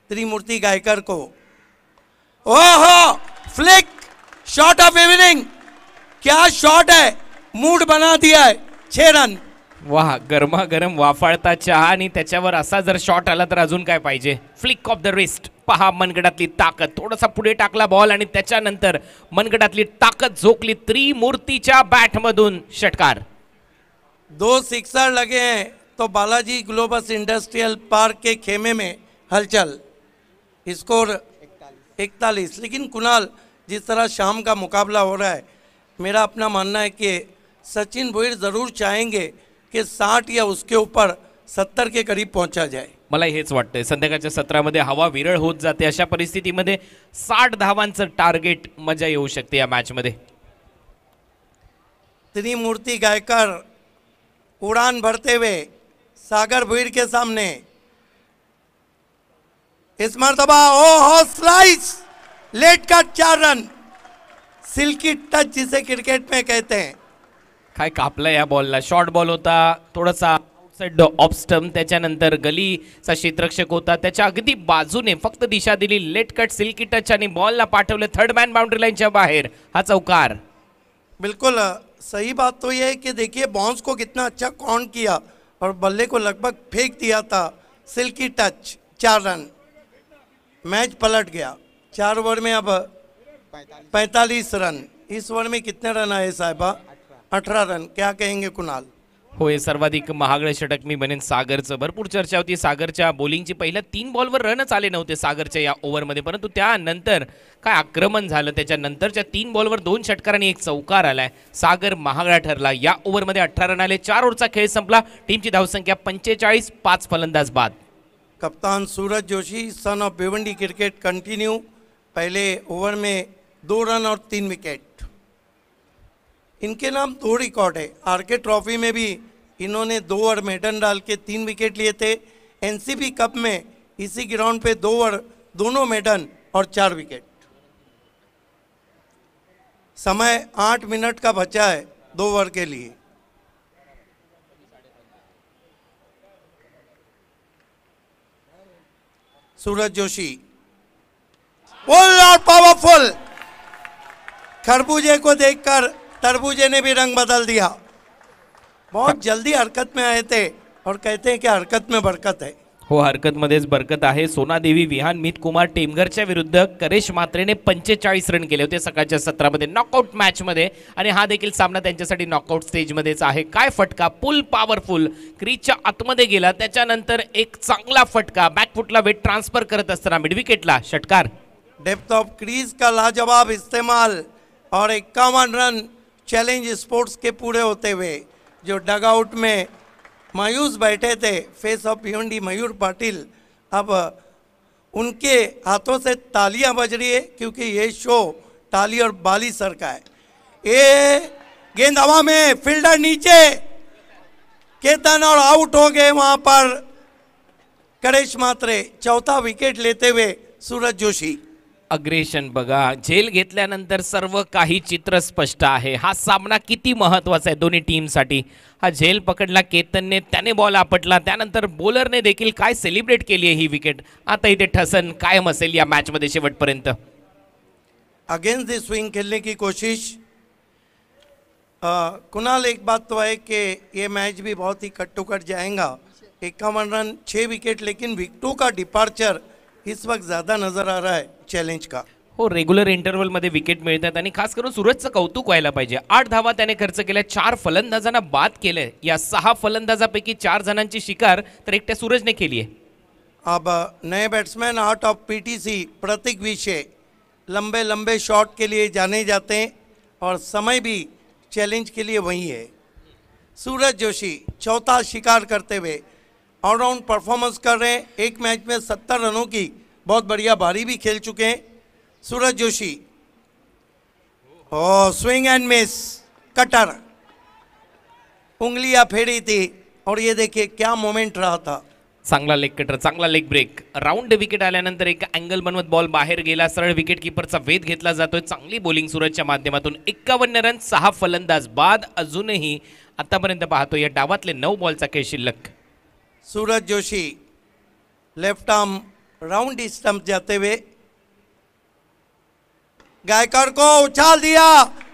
त्रिमूर्ति गायकर को ओहो फ्लिक शॉट ऑफ इवनिंग क्या शॉट है मूड बना दिया है छह रन
वा गरमागरम वाफाळता चहा आणि त्याच्यावर असा जर शॉट आला तर अजून काय पाहिजे फ्लिक ऑफ द रिस्ट पहा मनगडातली ताकद थोडासा पुढे टाकला बॉल आणि त्याच्यानंतर मनगडातली ताकद झोकली
त्रिमूर्तीच्या बॅटमधून षटकार दो सिक्सर लगे हैं तो बालाजी ग्लोबस इंडस्ट्रियल पार्क के खेमे में हलचल स्कोर इकतालीस लेकिन कुणाल जिस तरह शाम का मुकाबला हो रहा है मेरा अपना मानना है कि सचिन भोईर ज़रूर चाहेंगे की साठ या उसके ऊपर सत्तर के करीब पहुंचा जाए
मला हेच वाटतंय संध्याकाळच्या सत्रामध्ये हवा विरळ होत जाते अशा परिस्थितीमध्ये साठ धावांचं टार्गेट मजा येऊ शकते या मॅचमध्ये
त्रिमूर्ति गायकर उड़ान भरते हुए सागर भीड़ के सामने इस मरतबा ओ हो स्लाइस लेट का चार रन सिल्की टच जिसे क्रिकेट में कहते हैं
काय कापलं या बॉलला शॉर्ट बॉल होता थोडासा आउटसाईड ऑपस्टम त्याच्यानंतर गलीचा क्षेत्रक्षक होता त्याच्या अगदी बाजूने फक्त दिशा दिली लेट कट सिल्की टच आणि बॉलला पाठवलं थर्ड मॅन बाउंड्री लाईनच्या बाहेर हा चौकार
बिल्कुल सही बात तो ये है कि देखिए बॉन्स को कितना अच्छा कॉन किया और बल्ले को लगभग फेंक दिया था सिल्की टच चार रन मैच पलट गया चार ओवर में अब पैंतालीस रन इस ओवर में कितने रन आए साहिबा अठरा रन क्या कहेंगे कुणाल
होय सर्वाधिक महागडे षटक मी म्हणेन सागरचं भरपूर चर्चा होती सागरच्या बॉलिंगची पहिल्या तीन बॉलवर रनच आले नव्हते सागरच्या या ओव्हरमध्ये परंतु त्यानंतर काय आक्रमण झालं त्याच्यानंतरच्या तीन बॉलवर दोन षटकार एक चौकार आलाय सागर महागडा ठरला या ओव्हरमध्ये अठरा रन आले चार ओव्हरचा खेळ संपला टीमची धावसंख्या
पंचेचाळीस पाच फलंदाज बाद कप्तान Suraj Joshi son of Bhiwandi cricket continue पहिले ओवर में दो रन और तीन विकेट इनके नाम दो रिकॉर्ड है आरके ट्रॉफी में भी इन्होंने दो ओवर मेडन डाल के तीन विकेट लिए थे एनसीबी कप में इसी ग्राउंड पे दो ओवर दोनों मेडन और चार विकेट समय आठ मिनट का बचा है दो ओवर के लिए सूरज जोशी फुल और पावरफुल खरबूजे को देखकर तरबूजे ने भी रंग बदल दिया बहुत जल्दी हरकत में आए थे और कहते हैं कि हरकत में बरकत है
हो हरकतमध्येच बरकत आहे सोनादेवी विहान मित कुमार टेमघरच्या विरुद्ध करेश मात्रेने पंचेचाळीस रन केले होते सकाळच्या सत्रामध्ये नॉकआउट मॅच मध्ये आणि हा देखील सामना त्यांच्यासाठी नॉकआउट स्टेज स्टेजमध्येच आहे काय फटका फुल पॉवरफुल क्रीजच्या आतमध्ये गेला त्याच्यानंतर एक चांगला फटका बॅकफुटला वेट ट्रान्सफर करत असताना मिड विकेटला
षटकार डेप्थ ऑफ क्रीज का लाजवाब इस्तेमाल और एक्कावन रन चैलेंज स्पोर्ट्स के पूरे होते हुए जो डगआउट में मायूस बैठे थे फेस ऑफ भिवंडी मयूर पाटिल अब उनके हाथों से तालियां बज रही है क्योंकि ये शो ताली और बाली सर का है ये गेंद हवा में फील्डर नीचे केतन और आउट हो गए वहां पर करेश मात्रे चौथा विकेट लेते हुए सूरज जोशी
अग्रेशन बगा जेल घर सर्व का चित्र स्पष्ट है हा सामना किती है दोनों टीम सा हा जेल पकडला केतन ने तेने बॉल आपटला त्यानंतर ने देखी का सेलिब्रेट के लिए ही विकेट आता इथे ठसन कायम अल
मैच मध्य शेवपर्यंत अगेन्स्ट दी स्विंग खेलने की कोशिश कुणाल एक बात तो है कि ये मैच भी बहुत ही कट टू कट जाएगा इक्यावन रन छः विकेट लेकिन विकटों का डिपार्चर इस वक्त ज़्यादा नजर आ रहा है चैलेंज का
हो रेगुलर इंटरवल मे विकेट मिलता है खास करून सूरजचं कौतुक व्हायला आठ धावा खर्च के चार फलंदाजा बात के लिए सहा पैकी चार जन
शिकार तर एकट्या सूरजने केली आहे अब नए batsman out of PTC Pratik विषय लंबे लंबे शॉट के लिए जाने जाते हैं और समय भी चैलेंज के लिए वही है सूरज जोशी चौथा शिकार करते हुए ऑलराउंड परफॉर्मेंस कर रहे हैं एक मैच में सत्तर रनों की बहुत बढ़िया भारी भी खेल चुके हैं सूरज जोशी हो स्विंग एंड मिस कटर उंगलियां फेरी थी और ये देखिए क्या मोमेंट रहा था
चांगला लेग कटर चांगला लेग ब्रेक
राउंड विकेट आल्यानंतर एक अँगल
बनवत बॉल बाहेर गेला सरळ विकेट किपरचा वेध घेतला जातोय चांगली बॉलिंग सुरजच्या माध्यमातून एक्कावन्न रन सहा फलंदाज बाद अजूनही आतापर्यंत पाहतो या डावातले नऊ बॉलचा खेळ शिल्लक
Suraj Joshi left arm round stump जाते हुए गायकर को उछाल दिया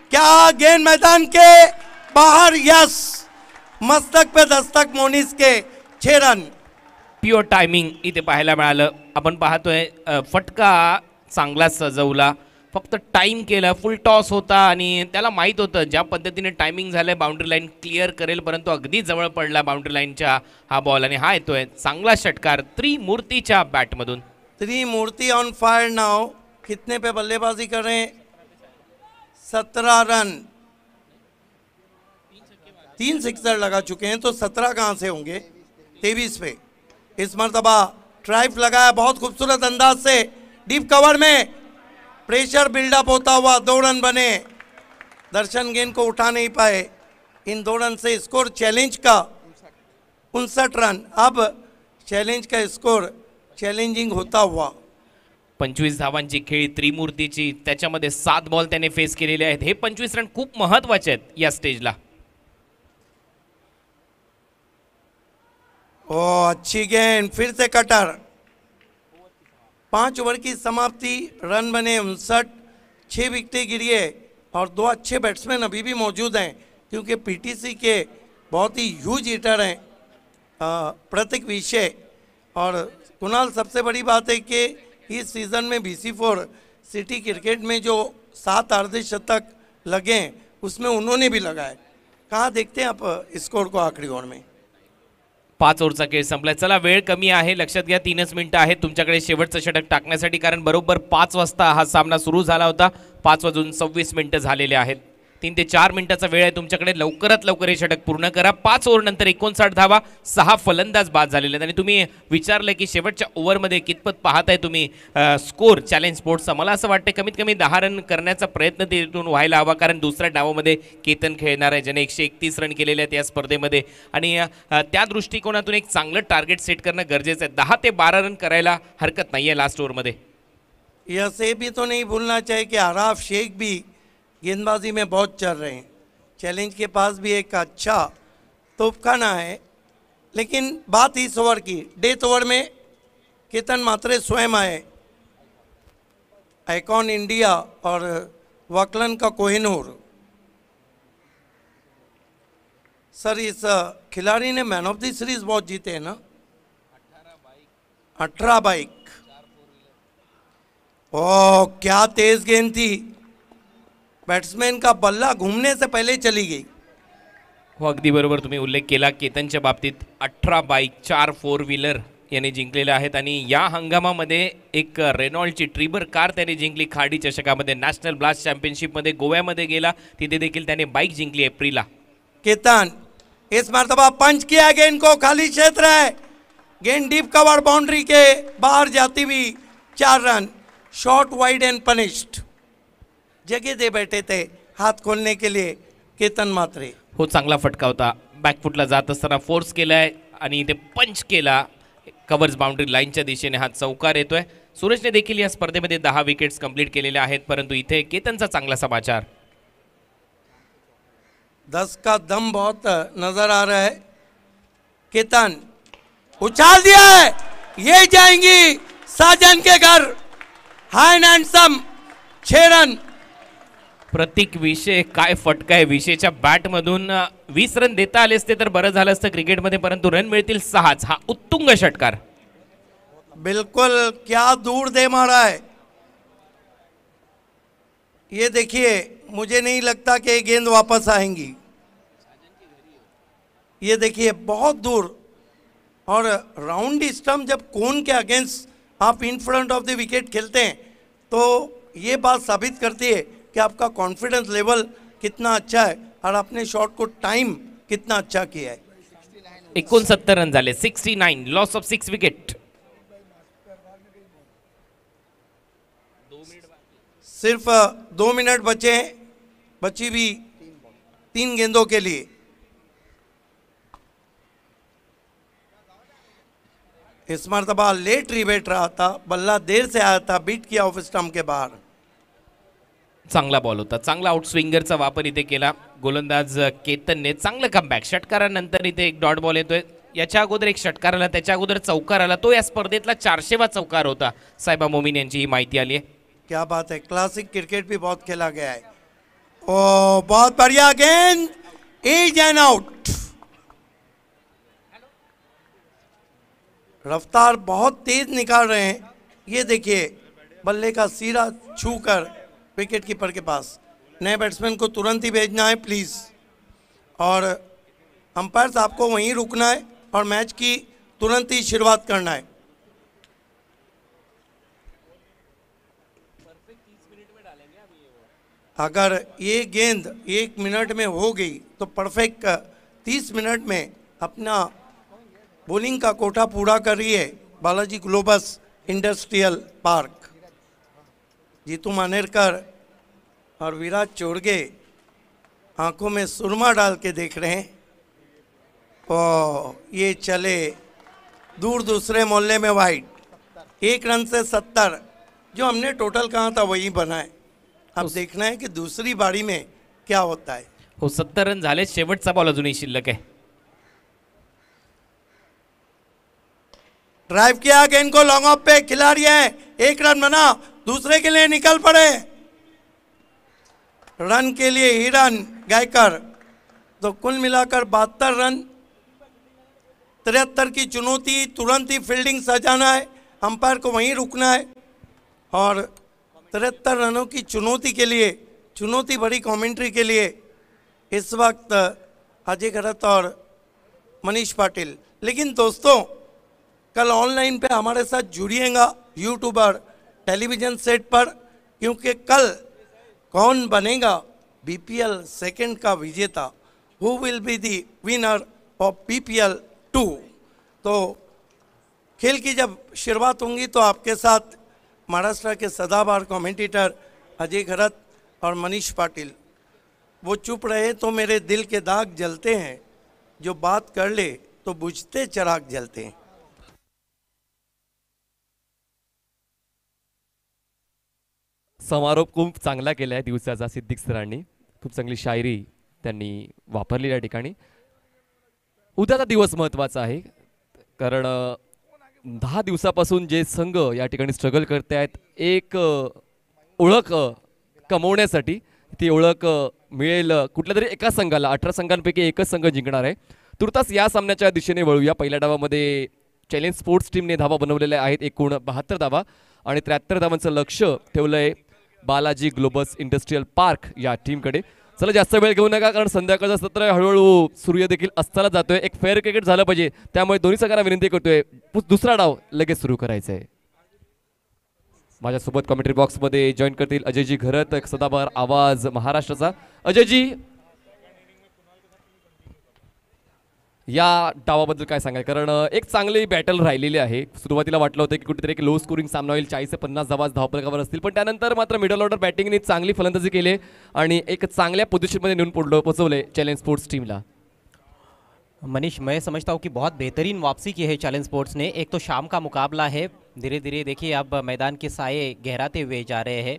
क्या गेंद मैदान के बाहर यस मस्तक पे दस्तक मोनिस के छे रन
प्योर टायमिंग इथे पाहायला मिळालं आपण पाहतोय फटका चांगला सजवला फक्त टाईम केला फुल टॉस होता आणि त्याला माहीत होतं ज्या पद्धतीने टाइमिंग झालं बाउंड्री लाईन क्लिअर करेल परंतु अगदी जवळ पडला बाउंड्री लाईनच्या हा बॉल आणि हा येतोय चांगला षटकार त्रिमूर्तीच्या बॅटमधून
त्रिमूर्ती ऑन फायर नाव कितने पे बल्लेबाजी कर रहे रन तीन सिक्सर लगा चुके हैं तो सत्रह कहां से होंगे तेवीस पे इस मरतबा ट्राइफ लगाया बहुत खूबसूरत अंदाज से डीप कवर में प्रेशर बिल्डअप होता हुआ दो रन बने दर्शन गेंद को उठा नहीं पाए इन दो रन से स्कोर चैलेंज का उनसठ रन अब चैलेंज का स्कोर चैलेंजिंग होता हुआ
पंचवीस धावांची खेळी त्रिमूर्तीची त्याच्यामध्ये सात बॉल त्याने फेस केलेले आहेत हे पंचवीस रन खूप
महत्वाचे आहेत या स्टेजला ओ अच्छी गेंद फिर से कटर पाँच ओवर की समाप्ति रन बने उनसठ छः विकटें गिरी और दो अच्छे बैट्समैन अभी भी मौजूद हैं क्योंकि पीटीसी के बहुत ही ह्यूज हीटर हैं प्रतीक विषय और कुणाल सबसे बड़ी बात है कि इस सीज़न में B C four city cricket में जो सात अर्धशतक लगे हैं उसमें उन्होंने भी लगाए कहाँ देखते हैं आप स्कोर को आखिरी ओवर में
पाच ओरचा खेळ संपलाय चला वेळ कमी आहे लक्षात घ्या तीनच मिनिटं आहेत तुमच्याकडे शेवटचं षटक टाकण्यासाठी कारण बरोबर पाच वाजता हा सामना सुरू झाला होता पाच वाजून सव्वीस मिनिटं झालेले आहेत तीन ते चार मिनिटाचा वेळ आहे तुमच्याकडे लवकरात लवकर हे षटक पूर्ण करा पाच ओव्हरनंतर एकोणसाठ धावा सहा फलंदाज बाद झालेले आहेत आणि तुम्ही विचारलं की शेवटच्या ओव्हरमध्ये कितपत पाहताय तुम्ही स्कोर चॅलेंज स्पोर्ट्सचा मला असं वाटतं कमीत कमी दहा रन करण्याचा प्रयत्न तिथून व्हायला हवा कारण दुसऱ्या डावामध्ये केतन खेळणार आहे ज्याने एकशे एकतीस रन केलेले आहेत या स्पर्धेमध्ये आणि त्या दृष्टिकोनातून एक चांगलं टार्गेट सेट करणं गरजेचं आहे दहा ते बारा रन करायला हरकत नाही आहे लास्ट ओव्हरमध्ये
यह से भी तो नाही भूलना चाहिए कि आराफ शेख भी गेंदबाजी में बहुत चल रहे हैं चैलेंज के पास भी एक अच्छा तोपखाना है लेकिन बात इस ओवर की डेथ ओवर में केतन मात्रे स्वयं आए आइकॉन इंडिया और वकलन का कोहिनूर सर इस खिलाड़ी ने मैन ऑफ द सीरीज बहुत जीते हैं ना अठारह बाइक ओ क्या तेज गेंद थी बॅट्समॅन का बल्ला घुमने से पहले चली गई
हो अगदी बरोबर तुम्ही उल्लेख केला केतनच्या बाबतीत अठरा बाईक चार फोर व्हीलर यांनी जिंकलेले आहेत आणि या हंगामामध्ये एक रेनॉल्डची ट्रिबर कार त्याने जिंकली खाडी चषकामध्ये नॅशनल ब्लास्ट चॅम्पियनशिपमध्ये गोव्यामध्ये गेला तिथे देखील त्याने बाईक जिंकली एप्रिलला
केतन इस मरतबा पंच किया गेंद को खाली क्षेत्र है गेंद डीप कवर बाउंड्री के बाहर जाती हुई चार run short wide and punished जगे दे बैठे थे हाथ खोलने के लिए केतन मात्रे
हो चांगला फटका होता बॅकफुटला जात असताना फोर्स केलाय आणि इथे पंच केला कवर्स बाउंड्री लाईनच्या दिशेने हा चौकार येतोय सुरेशने देखील या स्पर्धेमध्ये दहा विकेट्स कंप्लीट केलेल्या आहेत परंतु इथे केतनचा चांगला समाचार
दस का दम बहुत नजर आ रहा है केतन उछाल दिया है ये जाएंगी साजन के घर हाइन हैंडसम छे रन
प्रतीक विषय काय फटका आहे विषयच्या बॅटमधून वीस रन देता आते असते क्रिकेट मध्य झालं परंतु रन मिळतील सहाच हा उत्तुंग षटकार
बिल्कुल क्या दूर दे मारा है ये देखिए मुझे नहीं लगता कि गेंद वापस आएंगी ये देखिए बहुत दूर और राउंड स्टम्प जब कोन के अगेंस्ट आप in front of the wicket खेलते हैं तो ये बात साबित करती है कि आपका कॉन्फिडेंस लेवल कितना अच्छा है और आपने शॉट को टाइम कितना अच्छा किया है
सत्तर रन जाए
sixty nine loss of six wicket सिर्फ दो मिनट बचे बची भी तीन गेंदों के लिए इस मरतबा लेट रिबेट रहा था बल्ला देर से आया था बीट किया ऑफ स्टम्प के बाहर
चांगला बॉल होता चांगला स्विंगरचा वापर इथे केला गोलंदाज केतनने चांगलं कमबॅक षटकारानंतर इथे एक डॉट बॉल येतोय याच्या अगोदर एक षटकार आला त्याच्या अगोदर चौकार आला तो या स्पर्धेतला चारशेवा चौकार होता साहेबा मोमीन यांची ही माहिती आली आहे
क्या बात आहे क्लासिक क्रिकेट भी बहुत खेला गया है ओ बहुत बढ़िया गेंद इज एंड आउट रफ्तार बहुत तेज निकाल रहे हैं ये देखिए बल्ले का सीरा छूकर विकेट कीपर के पास नए बैट्समैन को तुरंत ही भेजना है प्लीज़ और अंपायर साहब को वहीं रुकना है और मैच की तुरंत ही शुरुआत करना है अगर ये गेंद एक मिनट में हो गई तो परफेक्ट तीस मिनट में अपना बॉलिंग का कोटा पूरा कर रही है Balaji Globus industrial park Jitu Manerkar और विराट चोड़गे आंखों में सुरमा डाल के देख रहे हैं ओ ये चले दूर दूसरे मोहल्ले में वाइड एक रन से सत्तर जो हमने टोटल कहा था वही बनाए अब देखना है कि दूसरी बाड़ी में क्या होता है हो सत्तर
रन झाले सा बॉल अजूनही शिल्लक है
ड्राइव किया गेंद को लॉन्ग ऑफ पे खिलाड़ी है एक रन बना दूसरे के लिए निकल पड़े रन के लिए ही रन गायकर तो कुल मिलाकर बहत्तर रन तिहत्तर की चुनौती तुरंत ही फील्डिंग सजाना है अंपायर को वहीं रुकना है और तिहत्तर रनों की चुनौती के लिए चुनौती भरी कमेंट्री के लिए इस वक्त अजय घरत और मनीष पाटिल लेकिन दोस्तों कल ऑनलाइन पे हमारे साथ जुड़िएगा यूट्यूबर टेलीविज़न सेट पर क्योंकि कल कौन बनेगा बीपीएल सेकंड का विजेता who will be the winner of BPL two तो खेल की जब शुरुआत होंगी तो आपके साथ महाराष्ट्र के सदाबार कमेंटेटर अजय घरत और मनीष पाटिल वो चुप रहे तो मेरे दिल के दाग जलते हैं जो बात कर ले तो बुझते चराग जलते हैं
समारोप खूप चांगला केला आहे दिवसाचा सिद्धिक सरांनी खूप चांगली शायरी त्यांनी वापरली या ठिकाणी उद्याचा दिवस महत्त्वाचा आहे कारण दहा दिवसापासून जे संघ या ठिकाणी स्ट्रगल करते आहेत एक ओळख कमवण्यासाठी ती ओळख मिळेल कुठल्या तरी एका संघाला अठरा संघांपैकी एकच संघ जिंकणार आहे तुर्तास या सामन्याच्या दिशेने वळूया पहिल्या डावामध्ये चॅलेंज स्पोर्ट्स टीमने धावा बनवलेल्या आहेत एकूण बहात्तर धावा आणि त्र्याहत्तर धावांचं लक्ष ठेवलं आहे बालाजी ग्लोबस इंडस्ट्रियल पार्क या टीमकडे चला जास्त वेळ घेऊ नका कारण संध्याकाळचं सत्र हळूहळू सूर्य देखील असताना जातोय एक फेअर क्रिकेट झालं पाहिजे त्यामुळे दोन्ही संघांना विनंती करतोय दुसरा डाव लगेच सुरू करायचा आहे माझ्यासोबत कॉमेंट्री बॉक्समध्ये जॉईन करतील अजयजी घरत सदाभार आवाज महाराष्ट्राचा अजयजी या डावाबद्दल काय सांगाल कारण एक चांगली बॅटल राहिलेली आहे सुरुवातीला वाटलं होतं की कुठेतरी एक लो स्कोरिंग सामना होईल चाळीस ते पन्नास जवळ धावपलकावर असतील पण त्यानंतर मात्र मिडल ऑर्डर बॅटिंगने चांगली फलंदाजी केली आणि एक चांगल्या पोझिशनमध्ये नेऊन पडलो पोचवले चॅलेंज स्पोर्ट्स टीमला मनीष मैं समझता हूँ कि बहुत बेहतरीन वापसी
की है चैलेंज स्पोर्ट्स ने एक तो शाम का मुकाबला है धीरे धीरे देखिए अब मैदान के साए गहराते हुए जा रहे हैं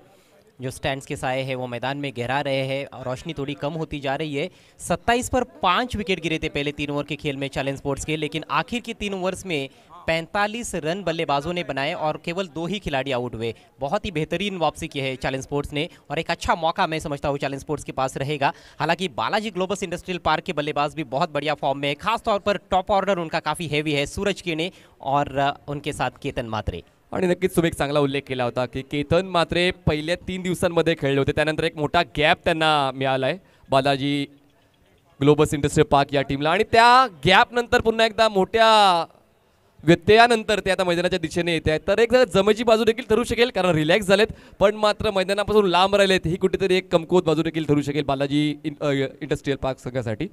जो स्टैंड्स के साए हैं वो मैदान में गहरा रहे हैं रोशनी थोड़ी कम होती जा रही है सत्ताईस पर पाँच विकेट गिरे थे पहले तीन ओवर के खेल में चैलेंज स्पोर्ट्स के लेकिन आखिर के तीन ओवर्स में 45 रन बल्लेबाजों ने बनाए और केवल दो ही खिलाड़ी आउट हुए बहुत ही बेहतरीन वापसी की है चैलेंज स्पोर्ट्स ने और एक अच्छा मौका मैं समझता हूँ चैलेंज स्पोर्ट्स के पास रहेगा हालांकि बालाजी ग्लोबस इंडस्ट्रियल पार्क के बल्लेबाज भी बहुत बढ़िया फॉर्म में है खासतौर पर टॉप ऑर्डर उनका काफ़ी हैवी है
सूरज केने और उनके साथ केतन मात्रे आणि नक्कीच तुम्ही एक चांगला उल्लेख केला होता की केतन मात्रे पहिल्या तीन दिवसांमध्ये खेळले होते त्यानंतर एक मोठा गॅप त्यांना मिळाला आहे बालाजी ग्लोबस इंडस्ट्रियल पार्क या टीमला आणि त्या गॅपनंतर पुन्हा एकदा मोठ्या व्यत्ययानंतर ते आता मैदानाच्या दिशेने येत आहेत तर एक जमेची बाजू देखील ठरू शकेल कारण रिलॅक्स झालेत पण मात्र मैदानापासून लांब राहिलेत ही कुठेतरी एक कमकुवत बाजू देखील ठरू शकेल बालाजी इंडस्ट्रियल पार्क सगळ्यासाठी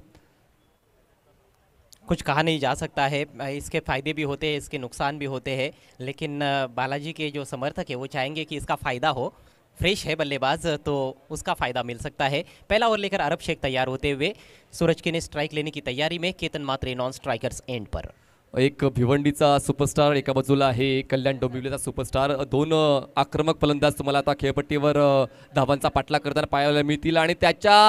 कुछ कहा नहीं जा सकता है इसके फ़ायदे भी होते हैं इसके नुकसान भी होते हैं लेकिन बालाजी के जो समर्थक है वो चाहेंगे कि इसका फ़ायदा हो फ्रेश है बल्लेबाज तो उसका फ़ायदा मिल सकता है पहला ओवर लेकर अरब शेख तैयार होते हुए सूरज के ने स्ट्राइक लेने की तैयारी में Ketan Mhatre non strikers end पर
एक भिवंडीचा सुपरस्टार एका बाजूला आहे कल्याण डोंबिवलीचा सुपरस्टार दोन आक्रमक फलंदाज तुम्हाला आता खेळपट्टीवर धावांचा पाठला करताना पाहायला मिळतील आणि त्याच्या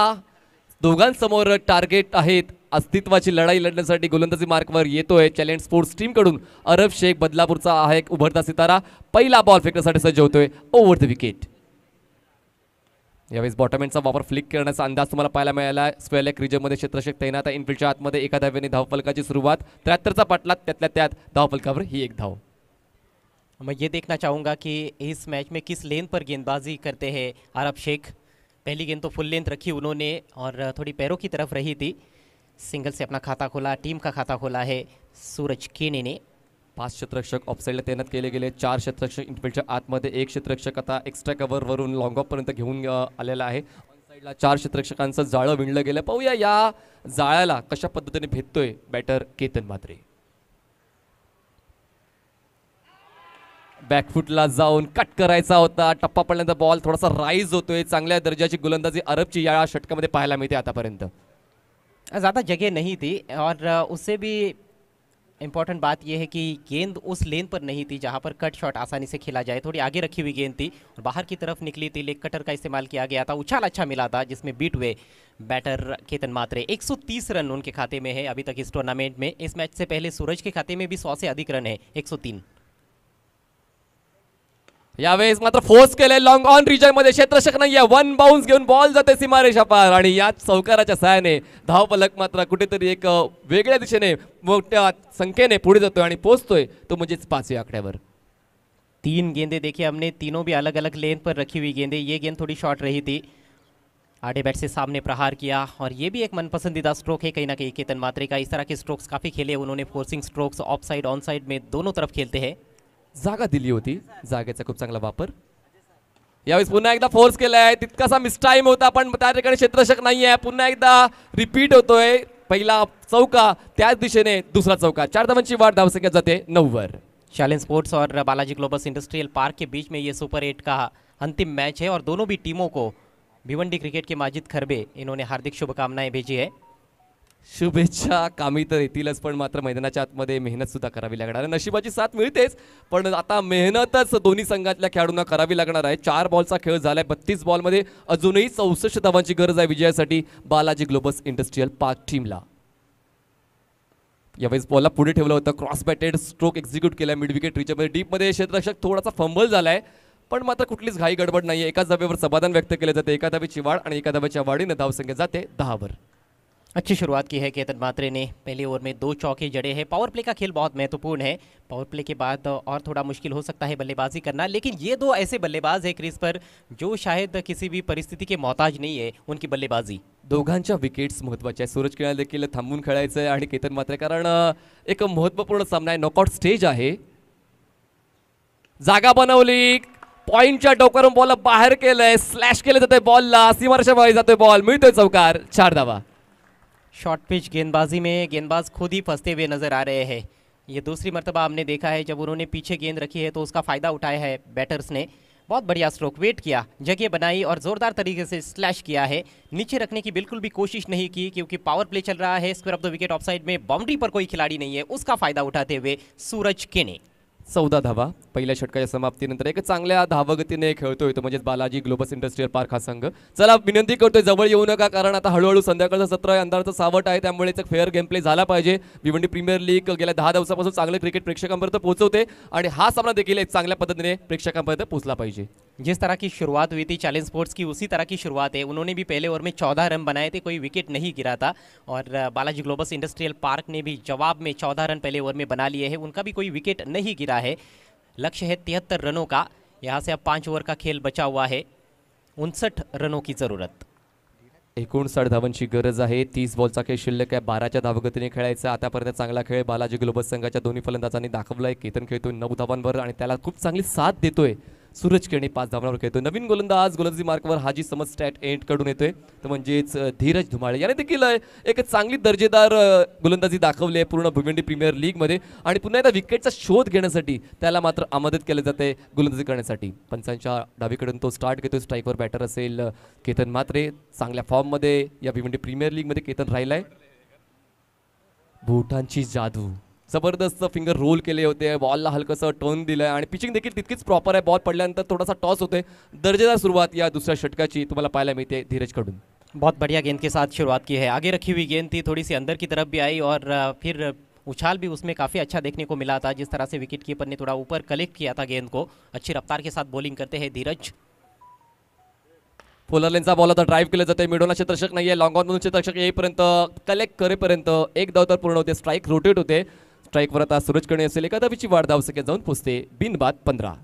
दोघांसमोर टार्गेट आहेत अस्तित्वाची लढाई लढण्यासाठी गोलंदाजी मार्कवर येतोय चॅलेंज स्पोर्ट्स टीमकडून अरब शेख बदलापूरचा आहे एक उभरता सितारा पहिला बॉल फेकण्यासाठी सज्ज होतोय ओव्हर द विकेट यावेळेस बॉटमेंटचा वापर फ्लिक करण्याचा अंदाज तुम्हाला पाहायला मिळाला स्वेलेक रिजनमध्ये क्षेत्रशेख तैनात आहे इनफिल्डच्या आतमध्ये एका धाव्याने धावफलकाची सुरुवात त्र्याहत्तरचा पाटला त्यातल्या त्यात धावफलकावर ही एक धाव मैं ये देखना चाहूँगा की इस मॅच में किस
लेन पर गेंदबाजी करते हैं अरब शेख पहली गेंद तो फुल लेंथ रखी उन्होंने और थोड़ी पैरों की तरफ रही थी सिंगल से अपना खाता खोला टीम का खाता खोला है सूरज
केने ने पाच क्षेत्रक्षक ऑफसाईडला तैनात केले गेले चार क्षेत्रक्षक इनफिल्डच्या आतमध्ये एक क्षेत्रक्षक आता एक्स्ट्रा कव्हरवरून लॉंग ऑफपर्यंत घेऊन आलेला आहे साइडला चार क्षेत्रक्षकांचं जाळं विणलं गेलं पाहूया या जाळ्याला कशा पद्धतीने भेटतोय बॅटर केतन मात्रे बॅकफुटला जाऊन कट कराया होता टप्पा पड़ने का बॉल थोड़ा थोडासा राईज होतोय दर्जा की गोलंदाजी अरबची या पहाय मिलती मिळते आतापर्यंत
ज़्यादा जगह नहीं थी और उससे भी इम्पॉर्टेंट बात यह है कि गेंद उस लेन पर नहीं थी जहाँ पर कट शॉट आसानी से खेला जाए थोड़ी आगे रखी हुई गेंद थी और बाहर की तरफ निकली थी लेग कटर का इस्तेमाल किया गया था उछाल अच्छा मिला था जिसमें बीट हुए बैटर केतन मात्रे 130 रन उनके खाते में है अभी तक इस टूर्नामेंट में इस मैच से पहले सूरज के खाते में
भी सौ से अधिक रन है एक यावेळेस मात्र फोर्स केले लॉन्ग ऑन रिजन मध्ये क्षेत्रक्षक नाही आहे वन बाउंस घेऊन बॉल जाते सीमारेषा पार आणि याच चौकाराच्या सहाय्याने धाव फलक मात्र कुठेतरी एक वेगळ्या दिशेने मोठ्या संख्येने पुढे जातोय आणि पोहोचतोय तो म्हणजेच पाचव्या आकड्यावर तीन गेंदे देखिए हमने तीनों भी अलग
अलग लेंथ पर रखी हुई गेंदे ये गेंद थोड़ी शॉर्ट रही थी आधे बैट से सामने प्रहार किया और ये भी एक मन पसंदीदा स्ट्रोक है कहीं ना कहीं केतन मात्रे का इस तरह के स्ट्रोक्स काफ़ी खेले उन्होंने forcing strokes off
side on side में दोनों तरफ खेलते हैं जागा दिली होती जागेचा खूप चांगला वापर यावेळेस पुन्हा एकदा फोर्स केला आहे तितकासा टाइम होता पण त्या ठिकाणी क्षेत्रशक नाही आहे पुन्हा एकदा रिपीट होतोय पहिला चौका त्याच दिशेने दुसरा चौका चार धावांची वाढ
धावसंख्या जाते नऊवर शालेन स्पोर्ट्स और बालाजी ग्लोबल्स इंडस्ट्रियल पार्क के बीच में ये सुपर एट का अंतिम मैच है और दोनों भी टीमों को भिवंडी क्रिकेट के माजिद खरबे इन्होंने हार्दिक शुभकामनाएं
भेजी है शुभेच्छा कामी तर येतीलच पण मात्र मैदानाच्या आतमध्ये मेहनत सुद्धा करावी लागणार आहे नशिबाची साथ मिळतेच पण आता मेहनतच दोन्ही संघातल्या खेळाडूंना करावी लागणार आहे चार बॉलचा खेळ झालाय बत्तीस बॉलमध्ये अजूनही चौसष्ट धावांची गरज आहे विजयासाठी बालाजी ग्लोबस इंडस्ट्रीयल पार्क टीमला यावेळेस बॉलला पुढे ठेवलं होतं क्रॉस बॅटेड स्ट्रोक एक्झिक्यूट केला मिड विकेट रिचमध्ये डीपमध्ये क्षेत्ररक्षक थोडासा फंबल झालाय पण मात्र कुठलीच घाई गडबड नाही एकाच धाब्यावर समाधान व्यक्त केलं जाते एका धाबे वाढ आणि एका धाब्याच्या वाढीनं धावसंख्या जाते दहावर अच्छी शुरुआत की है केतन मात्रे ने पहले ओवर में दो चौके जड़े हैं पावर प्ले का खेल बहुत
महत्वपूर्ण है पावर प्ले के बाद और थोड़ा मुश्किल हो सकता है बल्लेबाजी करना लेकिन ये दो ऐसे बल्लेबाज
है क्रिस पर जो शायद किसी भी परिस्थिति के मोहताज नहीं है उनकी बल्लेबाजी दोघांच्या विकेट्स महत्व है सूरज किरण देखील थांबून खेला है केतन मात्रे कारण एक महत्वपूर्ण सामना है नॉकआउट स्टेज है जागा बनवली या डोकर बॉल बाहर के स्लैश के जाते बॉलला सीमारेषा बाहेर बॉल मिलते चौकार चार धावा
शॉर्ट पिच गेंदबाजी में गेंदबाज खुद ही फंसते हुए नज़र आ रहे हैं ये दूसरी मरतबा आपने देखा है जब उन्होंने पीछे गेंद रखी है तो उसका फ़ायदा उठाया है बैटर्स ने बहुत बढ़िया स्ट्रोक वेट किया जगह बनाई और ज़ोरदार तरीके से स्लैश किया है नीचे रखने की बिल्कुल भी कोशिश नहीं की क्योंकि पावर प्ले चल रहा है square of the wicket off side में बाउंड्री पर कोई खिलाड़ी नहीं है उसका फ़ायदा उठाते
हुए सूरज केने चौदा धावा पहिल्या षटकाच्या समाप्तीनंतर एक चांगल्या धावगतीने खेळतोय तो म्हणजे बालाजी ग्लोबस इंडस्ट्रियल पार्क हा संघ चला विनंती करतोय जवळ येऊ नका कारण आता हळूहळू संध्याकाळचं सत्र अंधाराचं सावट आहे त्यामुळे एक फेअर गेम प्ले झाला पाहिजे भिवंडी प्रीमियर लीग गेल्या दहा दिवसापासून चांगले क्रिकेट प्रेक्षकांपर्यंत पोहोचवते आणि हा सामना देखील एक चांगल्या पद्धतीने प्रेक्षकांपर्यंत पोहोचला पाहिजे
जिस तरह की शुरुआत हुई थी चैलेंज स्पोर्ट्स की उसी तरह की शुरुआत है उन्होंने भी पहले ओवर में चौदह रन बनाए थे कोई विकेट नहीं गिरा था और बालाजी ग्लोबस इंडस्ट्रियल पार्क ने भी जवाब में चौदह रन पहले ओवर में बना लिए हैं उनका भी कोई विकेट नहीं गिरा है लक्ष्य है तिहत्तर रनों का यहाँ से अब पाँच ओवर का खेल बचा हुआ है
उनसठ रनों की ज़रूरत एकोणसाठ धावांची गरज आहे तीस बॉलचा खेळ शिल्लक आहे बाराच्या धावगतीने खेळायचा आतापर्यंत चांगला खेळ बालाजी ग्लोबल संघाच्या दोन्ही फलंदाजांनी दाखवला आहे केतन खेळतोय नऊ धावांवर आणि त्याला खूप चांगली साथ देतोय सूरज केणे पाच धावण्यावर खेळतो नवीन गोलंदाज गोलंदाजी मार्कवर हाजी समज स्टॅट एंड कडून येतोय तर म्हणजेच धीरज धुमाळे याने देखील एक चांगली दर्जेदार गोलंदाजी दाखवली आहे पूर्ण भूमिंडी प्रीमियर लीगमध्ये आणि पुन्हा एकदा विकेटचा शोध घेण्यासाठी त्याला मात्र आमदत केलं जाते गोलंदाजी करण्यासाठी पंचांच्या डावीकडून तो स्टार्ट घेतोय स्ट्राईकवर बॅटर असेल केतन मात्रे चांगल्या फॉर्ममध्ये या भुमेंडी प्रीमियर लीगमध्ये केतन राहिला आहे भूटानची जादू जबरदस्त फिंगर रोल के लिए होते बॉलला हलकंसं टर्न दिल है आणि पिचिंग देखिए तितकीच प्रॉपर है बॉल पड़ियान थोड़ा सा टॉस होते दर्जेदार सुरुआत या तुम्हारा पाया मिलती है धीरज कड़ी बहुत बढ़िया गेंद के साथ शुरुआत
की है आगे रखी हुई गेंद थी थोड़ी सी अंदर की तरफ भी आई और फिर उछाल भी उसमें काफ़ी अच्छा देखने को मिला था जिस तरह से विकेट कीपर ने थोड़ा ऊपर कलेक्ट किया था गेंद को अच्छी रफ्तार के साथ बॉलिंग करते हैं धीरज
लेन का बॉल आता लिए जता है मिडोला क्षेत्रक्षक नहीं है लॉंग ऑनमधून क्षेत्रक्षक येईपर्यंत कलेक्ट करेपर्यंत एक धाव पूर्ण होते स्ट्राइक रोटेट होते स्ट्राइक पर आता सूरज करण्याचे कदापिची वाढ धावसंख्या जाऊन पुस्ते बिन बात पंद्रह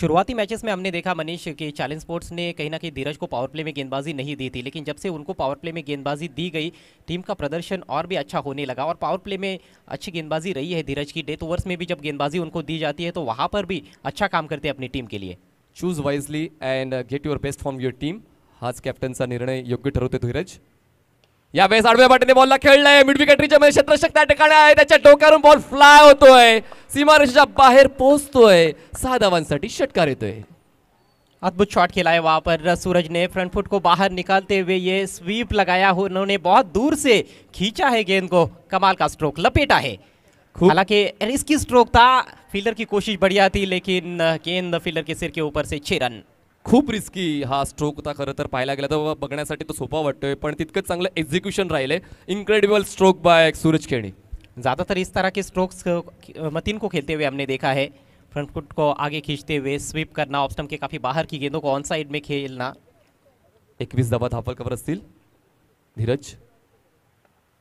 शुरुआती मैचेस में हमने देखा मनीष
कि चैलेंज स्पोर्ट्स ने कहीं ना कहीं धीरज को पावर प्ले में गेंदबाजी नहीं दी थी लेकिन जब से उनको पावर प्ले में गेंदबाजी दी गई टीम का प्रदर्शन और भी अच्छा होने लगा और पावर प्ले में अच्छी गेंदबाजी रही है धीरज की डेथ ओवर्स में भी जब गेंदबाजी उनको दी जाती है तो वहाँ पर भी अच्छा काम करते हैं अपनी टीम के लिए choose wisely
and get your best from your team has captain का निर्णय योग्य ठरते तो धीरज या यावेळेस आडव्या पाटीने बॉलला खेळलाय मिडविकेट मध्ये क्षेत्रक्षक ठिकाणी आहे त्याच्या डोक्यावरून बॉल फ्लाय होतोय सीमारेषेच्या बाहेर पोहोचतोय सहा धावांसाठी षटकार येतोय
अद्भुत शॉट खेला है वहाँ पर सूरज ने फ्रंट फुट को बाहर निकालते हुए ये स्वीप लगाया हो उन्होंने बहुत दूर से खींचा है गेंद को कमाल का स्ट्रोक लपेटा है हालांकि रिस्की स्ट्रोक था फील्डर की कोशिश बढ़िया थी लेकिन गेंद फील्डर के सिर के ऊपर से छह रन
खूप रिस्की हा स्ट्रोक होता खरं तर पाहायला गेला तर बघण्यासाठी तो सोपा वाटतोय पण तितकंच चांगलं एक्झिक्युशन राहिले incredible stroke by Suraj Khene ज़्यादातर इस तरह के स्ट्रोक्स
मतीन को खेलते हुए हमने देखा है फ्रंट फुट को आगे खींचते हुए स्वीप करना ऑप्शन के काफ़ी बाहर की गेंदों को ऑन साइड में खेलना
एकवीस दबा धापल कवर असतील धीरज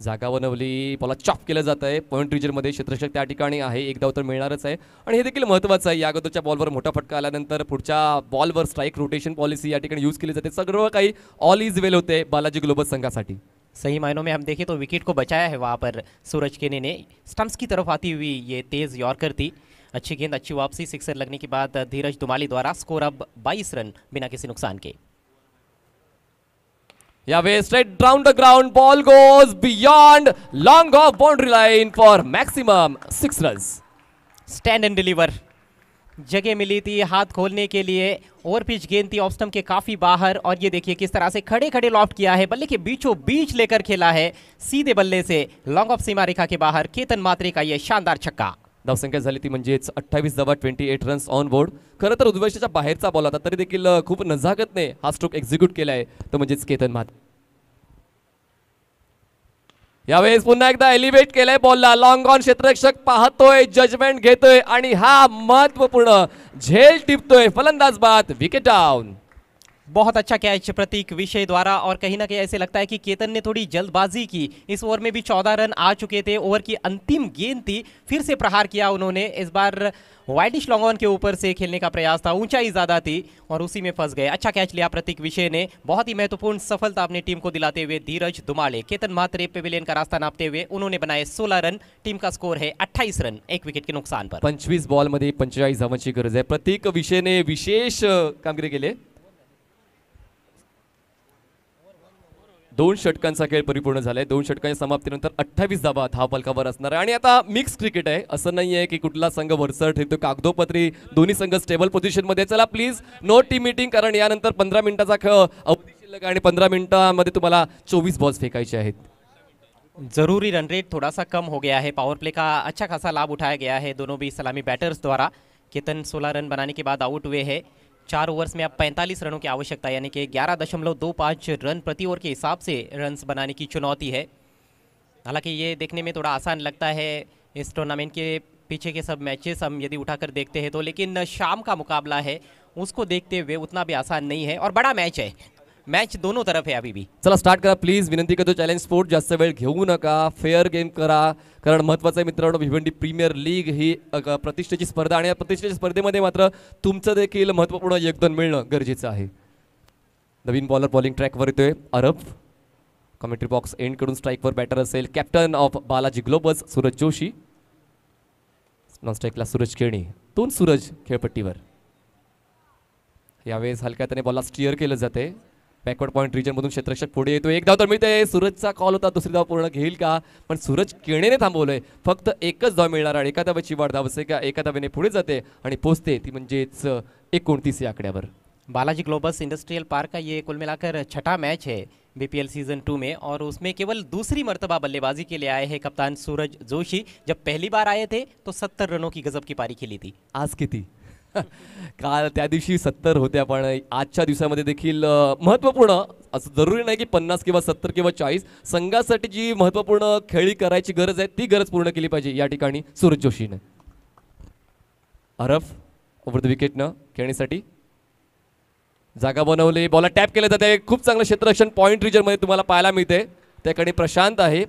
जागा बनवली बॉला चॉप केलं जात आहे पॉईंट रिजरमध्ये क्षेत्रक्षक त्या ठिकाणी आहे एक धावतर मिळणारच आहे आणि हे देखील महत्त्वाचं आहे या अगोदरच्या बॉलवर मोठा फटका आल्यानंतर पुढच्या बॉलवर स्ट्राईक रोटेशन पॉलिसी या ठिकाणी यूज केली जाते सगळं काही ऑल इज वेल होते बालाजी ग्लोबल संघासाठी सही
मायनो में हम देखे तो विकेट को बचाया है वहाँ पर सूरज केने ने स्टम्प्स की तरफ आती हुई ये तेज़ यॉर्कर थी अच्छी गेंद अच्छी वापसी सिक्सर लगने के बाद धीरज दुमाली द्वारा स्कोर अब 22 रन बिना किसी नुकसान के
Yave straight down the ground. Ball goes beyond long off boundary line for maximum six runs.
Stand and deliver. जगह मिली थी हाथ खोलने के लिए और पिच गेंद थी ऑफ के काफ़ी बाहर और ये देखिए किस तरह से खड़े खड़े लॉफ्ट किया है बल्ले के बीचों बीच लेकर
खेला है सीधे बल्ले से लॉन्ग ऑफ सीमा रेखा के बाहर केतन मात्रे का ये शानदार छक्का धावसंख्या झाली ती म्हणजेच अठ्ठावीस धावा twenty eight runs on board खरं तर उद्वेशाच्या बाहेरचा बॉल होता तरी देखील खूप नजाकत नाही हा स्ट्रोक एक्झिक्यूट केलाय तो म्हणजेच केतन माथ यावेळेस पुन्हा एकदा एलिव्हेट केलाय बॉलला लॉंग ऑन क्षेत्ररक्षक पाहतोय जजमेंट घेतोय आणि हा महत्वपूर्ण झेल टिपतोय फलंदाज बाद विकेट डाऊन
बहुत अच्छा कैच प्रतीक विषय द्वारा और कहीं ना कहीं ऐसे लगता है कि केतन ने थोड़ी जल्दबाजी की इस ओवर में भी चौदह रन आ चुके थे ओवर की अंतिम गेंद थी फिर से प्रहार किया उन्होंने इस बार वाइडिश लॉन्गॉन के ऊपर से खेलने का प्रयास था ऊंचाई ज़्यादा थी और उसी में फंस गए अच्छा कैच लिया प्रतीक विषय ने बहुत ही महत्वपूर्ण सफलता अपनी टीम को दिलाते हुए धीरज दुमाले केतन मात्रे पेविलियन का रास्ता नापते हुए उन्होंने बनाए सोलह रन टीम का स्कोर है अट्ठाईस रन एक विकेट के
नुकसान पर पंचवीस बॉल पंचेचाळीस धावांची गरज प्रतीक विषय ने विशेष कामगिरी लिए दोन षटकांचा खेळ परिपूर्ण झालाय दोन षटकांच्या समाप्तीनंतर अठ्ठावीस हा पलकावर असणार आहे आणि आता मिक्स क्रिकेट आहे असं नाही आहे की कुठला संघ वरसर ठेवतो कागदोपत्री दोन्ही संघ स्टेबल पोझिशनमध्ये चला प्लीज नो टीम मिटिंग कारण यानंतर पंधरा मिनिटाचा खेळ अवधी शिल्लक आणि पंधरा मिनिटांमध्ये तुम्हाला चोवीस बॉल्स फेकायचे आहेत ज़रूरी
रन रेट थोड़ा सा कम हो गया है पावर प्ले का अच्छा खासा लाभ उठाया गया है दोनों भी सलामी बैटर्स द्वारा केतन 16 रन बनाने के बाद आउट हुए हैं चार ओवर्स में आप 45 रनों की आवश्यकता यानी कि ग्यारह दशमलव दो पाँच रन प्रति ओवर के हिसाब से रन्स बनाने की चुनौती है हालांकि ये देखने में थोड़ा आसान लगता है इस टूर्नामेंट के पीछे के सब मैचेस हम यदि उठाकर देखते हैं तो लेकिन शाम का मुकाबला है उसको देखते हुए उतना भी आसान नहीं है और बड़ा मैच है मैच दोनों तरफ है अभी भी
चला स्टार्ट करा प्लीज विनंती करतो चॅलेंज स्पोर्ट जास्त वेळ घेऊ नका फेअर गेम करा कारण महत्त्वाचं आहे मित्रांनो भिवंडी प्रीमियर लीग ही प्रतिष्ठेची स्पर्धा आणि या प्रतिष्ठेच्या स्पर्धेमध्ये मात्र तुमचं देखील महत्त्वपूर्ण योगदान मिळणं गरजेचं आहे नवीन बॉलर बॉलिंग ट्रॅकवर येतोय अरब कमेंट्री बॉक्स एंड स्ट्राईकवर बॅटर असेल captain of Balaji Globus Suraj Joshi non स्ट्राईकला सूरज खेळणी दोन सूरज खेळपट्टीवर यावेळेस त्याने बॉलला स्टिअर केलं जाते बॅकवर्ड पॉईंट मधून क्षेत्रक्षक पुढे येतो एक धाव तर मिळते सूरजचा कॉल होता दुसरी धाव पूर्ण घेईल का पण सूरज केणेने थांबवलंय फक्त एकच धाव मिळणार आणि एका धावेची वाढ धाव असे का एका धावेने पुढे जाते आणि पोचते ती म्हणजेच एकोणतीस या आकड्यावर बालाजी
ग्लोबल्स इंडस्ट्रियल पार्क का ये कुल मिलाकर छठा मैच है बीपीएल सीजन टू में और उसमें केवल दूसरी मरतबा बल्लेबाजी के लिए आए हैं कप्तान सूरज जोशी जब पहली बार आए थे तो सत्तर
रनों की गजब की पारी खेली थी आज की थी काल त्या दिवशी सत्तर होत्या पण आजच्या दिवसामध्ये देखील महत्वपूर्ण असं जरुरी नाही की पन्नास किंवा सत्तर किंवा चाळीस संघासाठी जी महत्वपूर्ण खेळी करायची गरज आहे ती गरज पूर्ण केली पाहिजे या ठिकाणी सूरज जोशीने अरफ ओवर द विकेटनं खेळण्यासाठी जागा बनवली बॉला टॅप केले जाते खूप चांगलं क्षेत्ररक्षण पॉईंट मध्ये तुम्हाला पाहायला मिळते त्याकडे प्रशांत आहे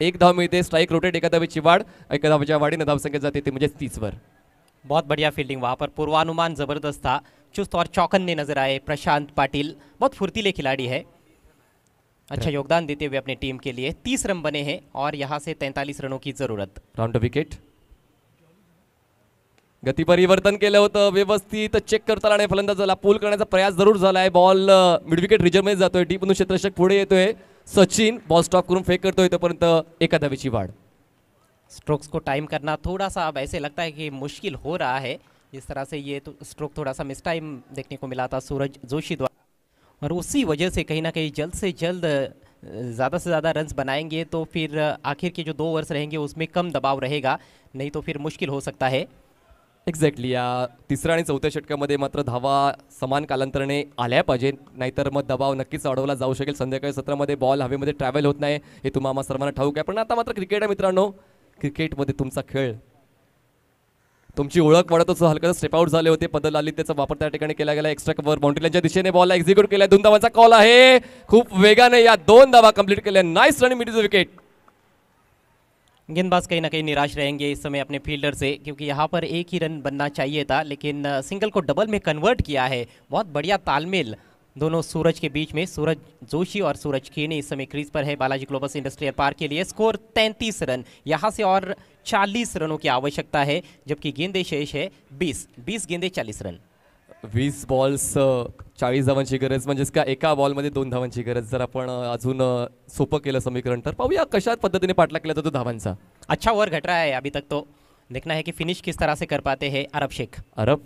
एक धाव मिळते स्ट्राईक रोटेट एका धावेची वाढ एका धावाच्या वाढीनं धावसंख्या जाते ते म्हणजे वर
बहुत बढ़िया फील्डिंग वहाँ पर पूर्वानुमान ज़बरदस्त था चुस्त और चौकन्ने नजर आए प्रशांत पाटिल बहुत फुर्तीले खिलाड़ी है अच्छा हाँ। योगदान देते हुए अपनी टीम के लिए तीस रन बने हैं और यहाँ से तैंतालीस रनों की जरूरत
राउंड विकेट गती परिवर्तन केलं होतं व्यवस्थित चेक करताना आणि फलंदाजाला पूल करण्याचा प्रयास जरूर झाला आहे बॉल मिडविकेट रिजर्वमध्ये जातोय टीप म्हणून क्षेत्ररक्षक पुढे सचिन बॉल स्टॉप करून फेक करतोय तोपर्यंत एका धावेची वाढ
स्ट्रोक्स को टाइम करना थोड़ा सा अब ऐसे लगता है कि मुश्किल हो रहा है इस तरह से ये तो स्ट्रोक थोड़ा सा मिस टाइम देखने को मिला था सूरज जोशी द्वारा और उसी वजह से कहीं ना कहीं जल्द से जल्द ज़्यादा से ज़्यादा रन्स बनाएंगे तो फिर आखिर के जो दो ओवर्स रहेंगे उसमें कम दबाव रहेगा नहीं तो फिर मुश्किल हो सकता
है एक्जैक्टली या तीसरा चौथे षटका मात्र धावा समान कालांतराने पाजे नहीं तो मत दबाव नक्की अडवला जाऊ शकेल संध्याकाळी में बॉल हवे में होत होता हे तुम्हाला सर्वांना ठाऊक है पण आता मात्र क्रिकेट है मित्रों क्रिकेटमध्ये तुमचा खेळ तुमची ओळख वाढतच हलकं स्टेप आउट झाले होते पदल आली त्याचा वापर त्या ठिकाणी केला गेला एक्स्ट्रा कव्हर बाउंड्रीच्या दिशेने बॉल एक्झिक्यूट केला दोन धावांचा कॉल आहे खूप वेगाने या दोन धावा कंप्लीट केल्या नाईस रन मिडिज विकेट गेंदबाज कहीं ना कहीं निराश रहेंगे इस समय अपने फील्डर से क्योंकि
यहाँ पर एक ही रन बनना चाहिए था लेकिन सिंगल को डबल में कन्वर्ट किया है बहुत बढ़िया तालमेल दोनों सूरज के बीच में सूरज जोशी और सूरज खेने इस समय क्रीज पर है बालाजी ग्लोबल इंडस्ट्रियल पार्क के लिए स्कोर 33 रन यहां से और 40 रनों की आवश्यकता है जबकि गेंदे शेष है 20 20 गेंदे 40 रन
20 बॉल्स चाळीस धावांची गरज म्हणजेच का एका बॉलमध्ये दोन धावांची गरज जर आपण अजून सोपं केलं समीकरण तर पाहूया कशा पद्धतीने पाठला केला जातो तो धावांचा
अच्छा ओवर घट रहा है अभी तक तो देखना है कि फिनिश
किस तरह से कर पाते हैं अरब शेख अरब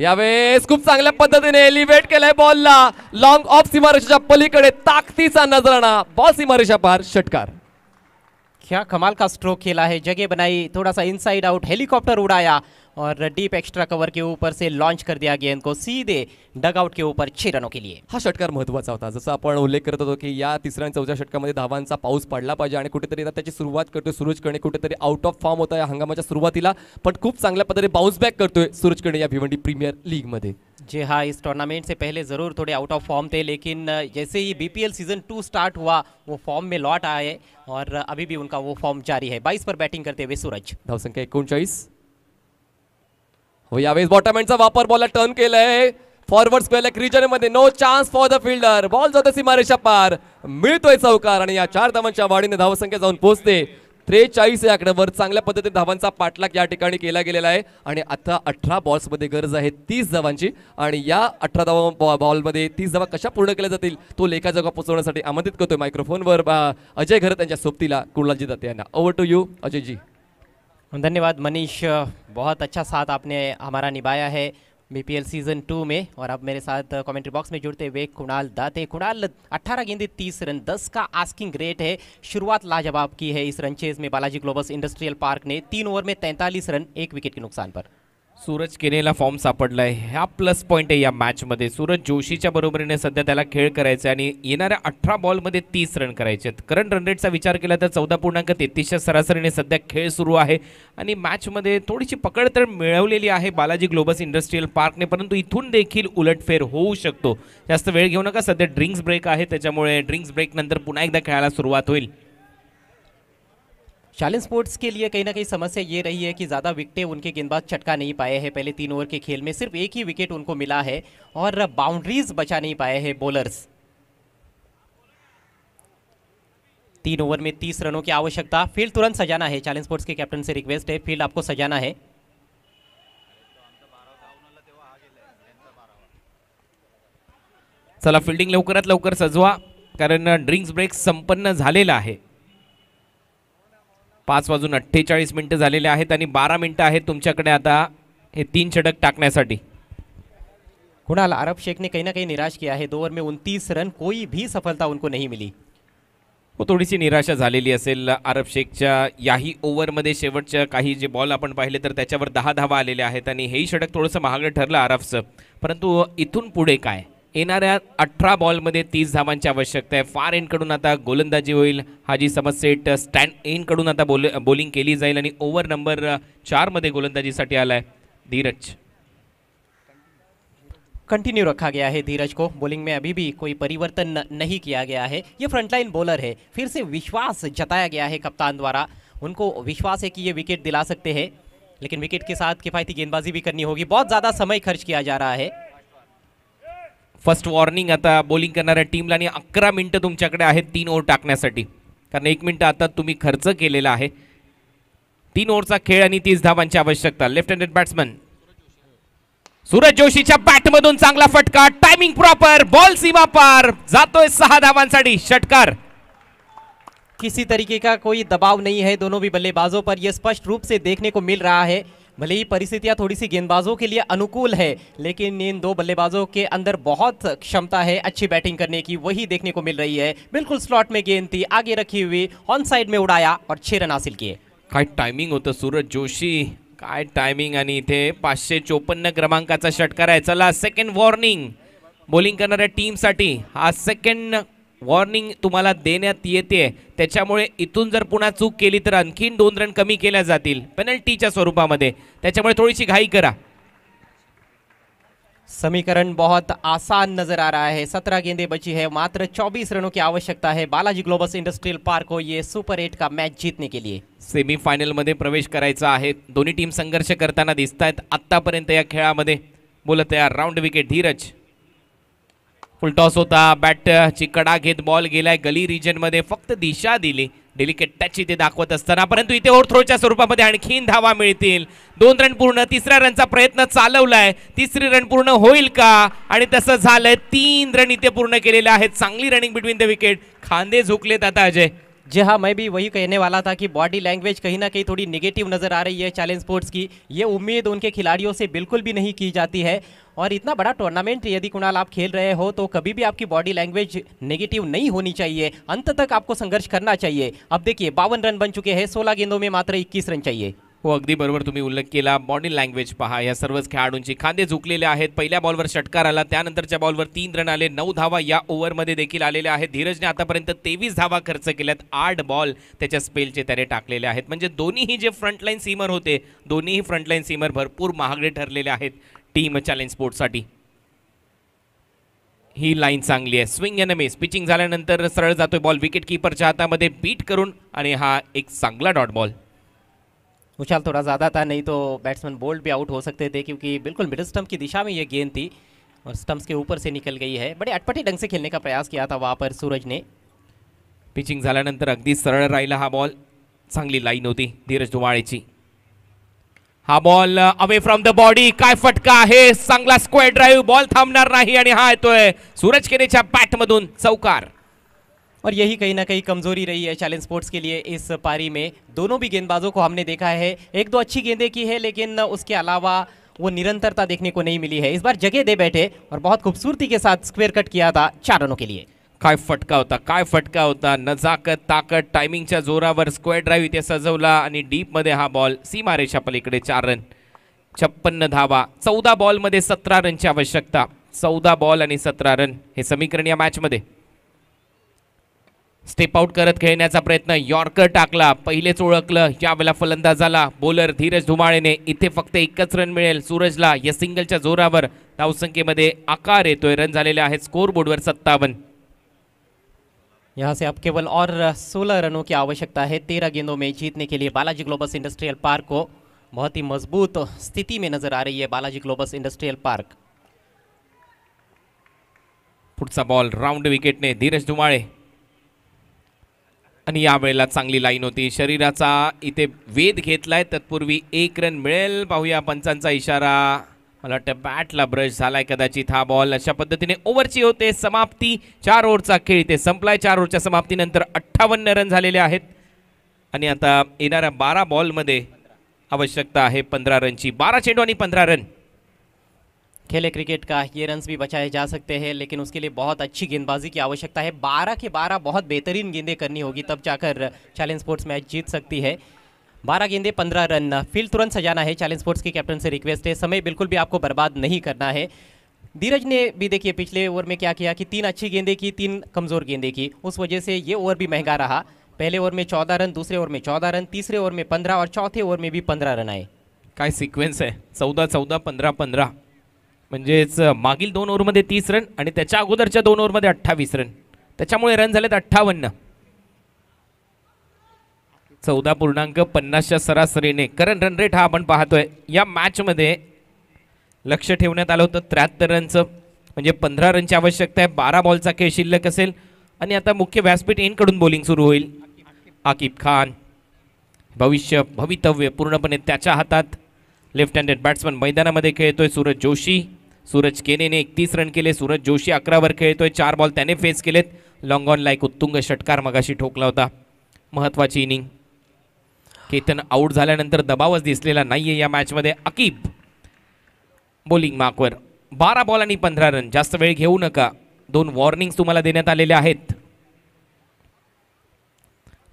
यावेळेस खूप चांगल्या पद्धतीने एलिव्हेट केलाय बॉलला लॉंग ऑफ सीमारेषेच्या पलीकडे ताकदीचा नजराणा बॉल सीमारेषा पार षटकार
क्या कमाल का स्ट्रोक केला आहे जगे बनाई थोड़ासा इनसाइड आउट हेलिकॉप्टर उड़ाया और डीप एक्स्ट्रा कवर के ऊपर से लॉन्च कर दिया गेंद को सीधे
डगआउट के ऊपर छे रनों के लिए हा षटकार महत्वाचा होता जसं आपण उल्लेख करत होतो की या तिसऱ्या आणि चौथ्या षटकामध्ये धावांचा पाऊस पडला पाहिजे आणि कुठेतरी त्याची सुरुवात करतो सूरज कर्णी कुठेतरी आउट ऑफ फॉर्म होता या हंगामाच्या सुरुवातीला पण खूप चांगल्या पद्धतीने बाउन्स बॅक करतोय सूरज या भिवंडी प्रीमियर लीगमध्ये जे हा
इस टूर्नामेंट से पहले ज़रूर थोड़े आउट ऑफ फॉर्म थे लेकिन जैसे ही बीपीएल सीज़न टू स्टार्ट हुआ वो फॉर्म में लौट आए और अभी भी उनका वो फॉर्म जारी है बाईस पर बैटिंग करते हुए सूरज
धावसंख्या एकोणचाळीस हो यावेळेस बॉटमॅनचा वापर बॉलला टर्न केलाय फॉरवर्ड स्क्वेअर रिजन मध्ये no chance for the fielder ball जातो सीमारेषा पार मिळतोय चौकार आणि या चार धावांच्या वाढीने धावसंख्या जाऊन पोहोचते त्रेचाळीस या आकड्यावर चांगल्या पद्धतीने धावांचा पाठलाग या ठिकाणी केला गेलेला आहे आणि आता अठरा मध्ये गरज आहे तीस धावांची आणि या अठरा धावा बॉलमध्ये तीस धावा कशा पूर्ण केल्या जातील तो लेखा जगा पोहोचवण्यासाठी आमंत्रित करतोय मायक्रोफोनवर अजय घर त्यांच्या सोबतीला कुणालजी दत्ते यांना ओव्हर टू यू अजयजी धन्यवाद
मनीष बहुत अच्छा साथ आपने हमारा निभाया है बीपीएल सीजन टू में और अब मेरे साथ कमेंट्री बॉक्स में जुड़ते हुए कुणाल दाते कुणाल 18 गेंदे 30 रन 10 का आस्किंग रेट है शुरुआत लाजवाब की है इस रन में बालाजी ग्लोबल्स इंडस्ट्रियल पार्क ने तीन ओवर में 43 रन एक विकेट के नुकसान पर
सूरज केनेला फॉर्म सापडला आहे हा प्लस पॉईंट आहे या मॅचमध्ये सूरज जोशीच्या बरोबरीने सध्या त्याला खेळ करायचा आहे आणि येणाऱ्या अठरा बॉलमध्ये तीस रन करायचे आहेत करंट रन रेटचा विचार केला तर चौदा पूर्णांक तेहतीसच्या सरासरीने सध्या खेळ सुरू आहे आणि मॅचमध्ये थोडीशी पकड तर मिळवलेली आहे बालाजी ग्लोबस इंडस्ट्रीयल पार्कने परंतु इथून देखील उलटफेर होऊ शकतो जास्त वेळ घेऊ नका सध्या ड्रिंक्स ब्रेक आहे त्याच्यामुळे ड्रिंक्स ब्रेकनंतर पुन्हा एकदा खेळायला सुरुवात होईल
शालिन स्पोर्ट्स के लिए कहीं ना कहीं समस्या ये रही है कि ज़्यादा विकटें उनके गेंदबाज चटका नहीं पाए हैं पहले तीन ओवर के खेल में सिर्फ एक ही विकेट उनको मिला है और बाउंड्रीज बचा नहीं पाए हैं बॉलर्स तीन ओवर में तीस रनों की आवश्यकता फील्ड तुरंत सजाना है चैलेंज स्पोर्ट्स के कैप्टन से रिक्वेस्ट है फील्ड आपको
सजाना है चला फील्डिंग लवकरात लवकर सजवा कारण ड्रिंक्स ब्रेक संपन्न है पाच वाजून अठ्ठेचाळीस मिनटं झालेले आहेत आणि बारा मिनटं आहेत तुमच्याकडे आता हे तीन षटक टाकण्यासाठी कुणाल
अरब शेखने काही ना काही निराश किया आहे दोवर ओवर में उनतीस रन कोई भी सफलता उनको नहीं मिली
हो थोडीशी निराशा झालेली असेल अरब शेखच्या याही ओव्हरमध्ये शेवटच्या काही जे बॉल आपण पाहिले तर त्याच्यावर दहा धावा आलेले आहेत आणि हेही षटक थोडंसं महागडं ठरलं अरबचं परंतु इथून पुढे काय अठरा बॉल मध्य तीस की आवश्यकता है फार कड़ी आता गोलंदाजी होईल हाजी समसेट एन कड़ी आता बोल बॉलिंग के लिए जाए ओवर नंबर गोलंदाजी सा आला है धीरज कंटिन्यू
रखा गया है धीरज को बॉलिंग में अभी भी कोई परिवर्तन नहीं किया गया है ये फ्रंटलाइन बॉलर है फिर से विश्वास जताया गया है कप्तान द्वारा उनको विश्वास है कि ये विकेट दिला सकते हैं लेकिन विकेट के साथ किफ़ायती गेंदबाजी भी करनी होगी बहुत ज़्यादा समय खर्च किया जा रहा है
फर्स्ट वॉर्निंग आता बॉलिंग करणाऱ्या टीमला आणि अकरा मिनटं तुमच्याकडे आहेत तीन ओव्हर टाकण्यासाठी कारण एक मिनटं आता तुम्ही खर्च केलेला आहे तीन ओव्हरचा खेळ आणि तीस धावांची आवश्यकता लेफ्ट हँडेड बॅट्समन सूरज जोशीच्या बॅटमधून चांगला फटका टायमिंग प्रॉपर बॉल सीमा पार जातोय सहा धावांसाठी षटकार किसी तरीके का कोई दबाव नहीं है दोनों भी
बल्लेबाजों पर यह स्पष्ट रूप से देखने को मिल रहा है भले ही परिस्थितियां थोड़ी सी गेंदबाजों के लिए अनुकूल है लेकिन इन दो बल्लेबाजों के अंदर बहुत क्षमता है अच्छी बैटिंग करने की वही देखने को मिल रही है बिल्कुल स्लॉट में गेंद थी
आगे रखी हुई ऑन साइड में उडाया और छह रन हासिल किए टाइमिंग होता सूरज जोशी काय टाइमिंग आणि इथे पाचशे चोपन्न क्रमांकाचा षटकार है चला सेकेंड वॉर्निंग बॉलिंग टीम सा हा सेकंड वॉर्निंग तुम्हाला देण्यात येते त्याच्यामुळे इथून जर पुन्हा चूक केली तर आणखीन दोन रन कमी केल्या जातील पेनल्टीच्या स्वरूपामध्ये त्याच्यामुळे थोडीशी घाई करा समीकरण बहुत
आसान नजर आ रहा है सत्रह गेंदे बची है मात्र 24 रनों की आवश्यकता है बालाजी ग्लोबस
इंडस्ट्रियल पार्क को हो ये सुपर एट का मॅच जीतने के लिए मध्य प्रवेश करायचा आहे दोन्ही टीम संघर्ष करताना दिसत आहेत आत्तापर्यंत या खेळामध्ये बोलत या राऊंड विकेट धीरज फुलटॉस होता बॅटची कडा घेत बॉल गेलाय गली मध्ये फक्त दिशा दिली डेलिकेट टच इथे दाखवत असताना परंतु इथे थ्रोच्या स्वरूपामध्ये आणखीन धावा मिळतील दोन रन पूर्ण तिसऱ्या रनचा प्रयत्न चालवलाय तिसरी रन पूर्ण होईल का आणि तसं झालंय तीन रन इथे पूर्ण केलेले आहेत चांगली रनिंग बिटवीन द विकेट खांदे झुकलेत आता अजय
जी हाँ मैं भी वही कहने वाला था कि बॉडी लैंग्वेज कहीं ना कहीं थोड़ी नेगेटिव नज़र आ रही है चैलेंज स्पोर्ट्स की ये उम्मीद उनके खिलाड़ियों से बिल्कुल भी नहीं की जाती है और इतना बड़ा टूर्नामेंट यदि कुणाल आप खेल रहे हो तो कभी भी आपकी बॉडी लैंग्वेज नेगेटिव नहीं होनी चाहिए अंत तक आपको
संघर्ष करना चाहिए अब देखिए बावन रन बन चुके हैं सोलह गेंदों में मात्र इक्कीस रन चाहिए हो अगदी बरोबर तुम्ही उल्लेख केला बॉडी लँग्वेज पहा या सर्वच खेळाडूंची खांदे झुकलेले आहेत पहिल्या बॉलवर षटकार आला त्यानंतरच्या बॉलवर तीन रन आले नऊ धावा या ओव्हरमध्ये देखील आलेल्या आहेत धीरजने आतापर्यंत तेवीस धावा खर्च केल्यात आठ बॉल त्याच्या स्पेलचे त्याने टाकलेले आहेत म्हणजे दोन्हीही जे फ्रंटलाईन सीमर होते दोन्हीही फ्रंटलाईन सीमर भरपूर महागडे ठरलेले आहेत टीम चॅलेंज स्पोर्टसाठी ही लाईन चांगली आहे स्विंग एन मिस पिचिंग झाल्यानंतर सरळ जातोय बॉल विकेट किपरच्या हातामध्ये बीट करून आणि हा एक चांगला डॉट बॉल
उछाल थोड़ा ज़्यादा था नहीं तो बैट्समैन बोल्ड भी आउट हो सकते थे क्योंकि बिल्कुल मिडिल स्टम्प की दिशा में ये गेंद थी और स्टम्प्स के ऊपर से निकल गई है बड़े अटपटे ढंग से खेलने का प्रयास किया था वहाँ पर सूरज ने
पिचिंग जार अगर सरल राहिला हा बॉल चांगली लाइन होती धीरज धुमाळेची हा ball away from the body काय फटका है चांगला स्क्वेअर ड्राइव बॉल थाम नाही आणि हा येतोय सूरज बैट मधुन चौकार और यही कहीं ना कहीं
कमजोरी रही है चैलेंज स्पोर्ट्स के लिए इस पारी में दोनों भी गेंदबाजों को हमने देखा है एक दो अच्छी गेंदें की है लेकिन उसके अलावा वो निरंतरता देखने को नहीं मिली है इस बार जगह दे बैठे और बहुत
खूबसूरती के साथ स्क्वेयर कट किया था चार रनों के लिए काय फटका होता काय फटका होता नजाकत टाइमिंग जोरा वर स्क्वेर ड्राइव इतने सजवला डीप मध्य हा बॉल छापल इकड़े चार रन छप्पन्न धावा चौदह बॉल मध्य सत्रह रन की आवश्यकता चौदह बॉल और सत्रह रन हे समीकरण या मॅचमध्ये स्टेप आउट करत खेळण्याचा प्रयत्न यॉर्कर टाकला पहिलेच ओळखलं यावेळेला फलंदाजाला बोलर धीरज धुमाळेने इथे फक्त एकच रन मिळेल सूरजला या सिंगलच्या जोरावर धावसंख्येमध्ये आकार येतोय रन झालेले आहेत स्कोर बोर्डवर सत्तावन्न यहां से अब केवल
और 16 रनों की आवश्यकता है तेरह गेंदों में जीतने के लिए बालाजी ग्लोबस इंडस्ट्रियल पार्क को बहुत ही मजबूत स्थिति में नजर आ रही है बालाजी ग्लोबस इंडस्ट्रियल पार्क
पुढचा बॉल राऊंड विकेटने धीरज धुमाळे आणि यावेळेला चांगली लाईन होती शरीराचा इथे वेध घेतलाय तत्पूर्वी एक रन मिळेल पाहूया पंचांचा इशारा मला वाटतं बॅटला ब्रश झालाय कदाचित हा बॉल अशा पद्धतीने ओव्हरची होते समाप्ती चार ओव्हरचा खेळ इथे संपलाय चार ओव्हरच्या समाप्तीनंतर अठ्ठावन्न रन झालेले आहेत आणि आता येणाऱ्या बारा बॉलमध्ये आवश्यकता आहे पंधरा रनची बारा चेंडू आणि पंधरा रन
खेले क्रिकेट का ये रन भी बचाए जा सकते हैं लेकिन उसके लिए बहुत अच्छी गेंदबाजी की आवश्यकता है बारह के बारह बहुत बेहतरीन गेंदें करनी होगी तब जाकर चैलेंज स्पोर्ट्स मैच जीत सकती है बारह गेंदे पंद्रह रन फील्ड तुरंत सजाना है चैलेंज स्पोर्ट्स के कैप्टन से रिक्वेस्ट है समय बिल्कुल भी आपको बर्बाद नहीं करना है धीरज ने भी देखिए पिछले ओवर में क्या किया कि तीन अच्छी गेंदे की तीन कमज़ोर गेंदे की उस वजह से ये ओवर भी महंगा रहा पहले ओवर में चौदह रन दूसरे ओवर में चौदह रन तीसरे ओवर में पंद्रह और चौथे ओवर में भी पंद्रह रन आए
का सीक्वेंस है चौदह चौदह पंद्रह पंद्रह म्हणजेच मागील दोन ओव्हरमध्ये तीस रन आणि त्याच्या अगोदरच्या दोन ओव्हरमध्ये अठ्ठावीस रन त्याच्यामुळे रन झालेत अठ्ठावन्न चौदा पूर्णांक पन्नासच्या सरासरीने कारण रन रेट हा आपण पाहतोय या मॅचमध्ये लक्ष ठेवण्यात आलं होतं त्र्याहत्तर रनचं म्हणजे पंधरा रनची आवश्यकता आहे बारा बॉलचा खेळ शिल्लक असेल आणि आता मुख्य व्यासपीठ एनकडून बॉलिंग सुरू होईल आकिब खान भविष्य भवितव्य पूर्णपणे त्याच्या हातात लेफ्ट हँडेड बॅट्समन मैदानामध्ये खेळतोय सूरज जोशी सूरज केनेने एकतीस रन केले सूरज जोशी अकरावर खेळतोय चार बॉल त्याने फेस केलेत लॉंग ऑन एक उत्तुंग षटकार मगाशी ठोकला होता महत्त्वाची इनिंग केतन आऊट झाल्यानंतर दबावच दिसलेला नाही आहे या मॅचमध्ये अकीब बॉलिंग मार्कवर बारा बॉल आणि पंधरा रन जास्त वेळ घेऊ नका दोन वॉर्निंग्स तुम्हाला देण्यात आलेले आहेत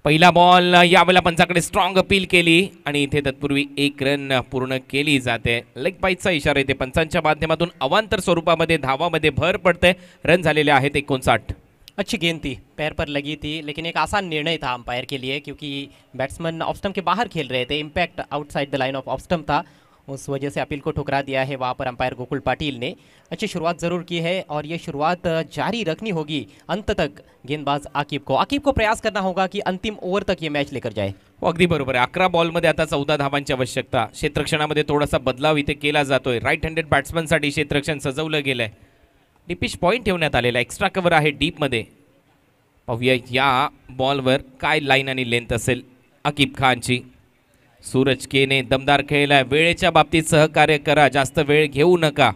पहिला बॉल यावेळेला पंचाकडे स्ट्रॉंग अपील केली आणि इथे तत्पूर्वी एक रन पूर्ण केली जाते लेग बाईटचा इशारा येते पंचांच्या माध्यमातून अवांतर स्वरूपामध्ये धावामध्ये भर पडते रन झालेले आहेत एकोणसाठ अच्छी गेंद थी
पैर पर लगी थी लेकिन एक आसान निर्णय था अंपायर के लिए क्योंकि बैट्समैन ऑफ स्टम्प के बाहर खेल रहे थे impact outside the line of off stump था उस वजह से अपील को ठुकरा दिया है वहाँ पर अंपायर गोकुल पाटिल ने अच्छी शुरुआत ज़रूर की है और ये शुरुआत जारी रखनी होगी अंत तक गेंदबाज आकिब को आकीब को प्रयास करना होगा कि अंतिम ओवर तक ये मॅच लेकर जाए
हो, अगदी बरोबर आहे अकरा बॉलमध्ये आता चौदा धावांची आवश्यकता क्षेत्रक्षणामध्ये थोडासा बदलाव इथे केला जातोय राईट हँडेड बॅट्समनसाठी क्षेत्रक्षण सजवलं गेलं आहे डिपिश पॉईंट ठेवण्यात आलेला एक्स्ट्रा कव्हर आहे डीपमध्ये पाहूया या बॉलवर काय लाईन आणि लेंथ असेल अकीब खानची सूरज केने दमदार खेळला वेळेच्या बाबतीत सहकार्य करा जास्त वेळ घेऊ नका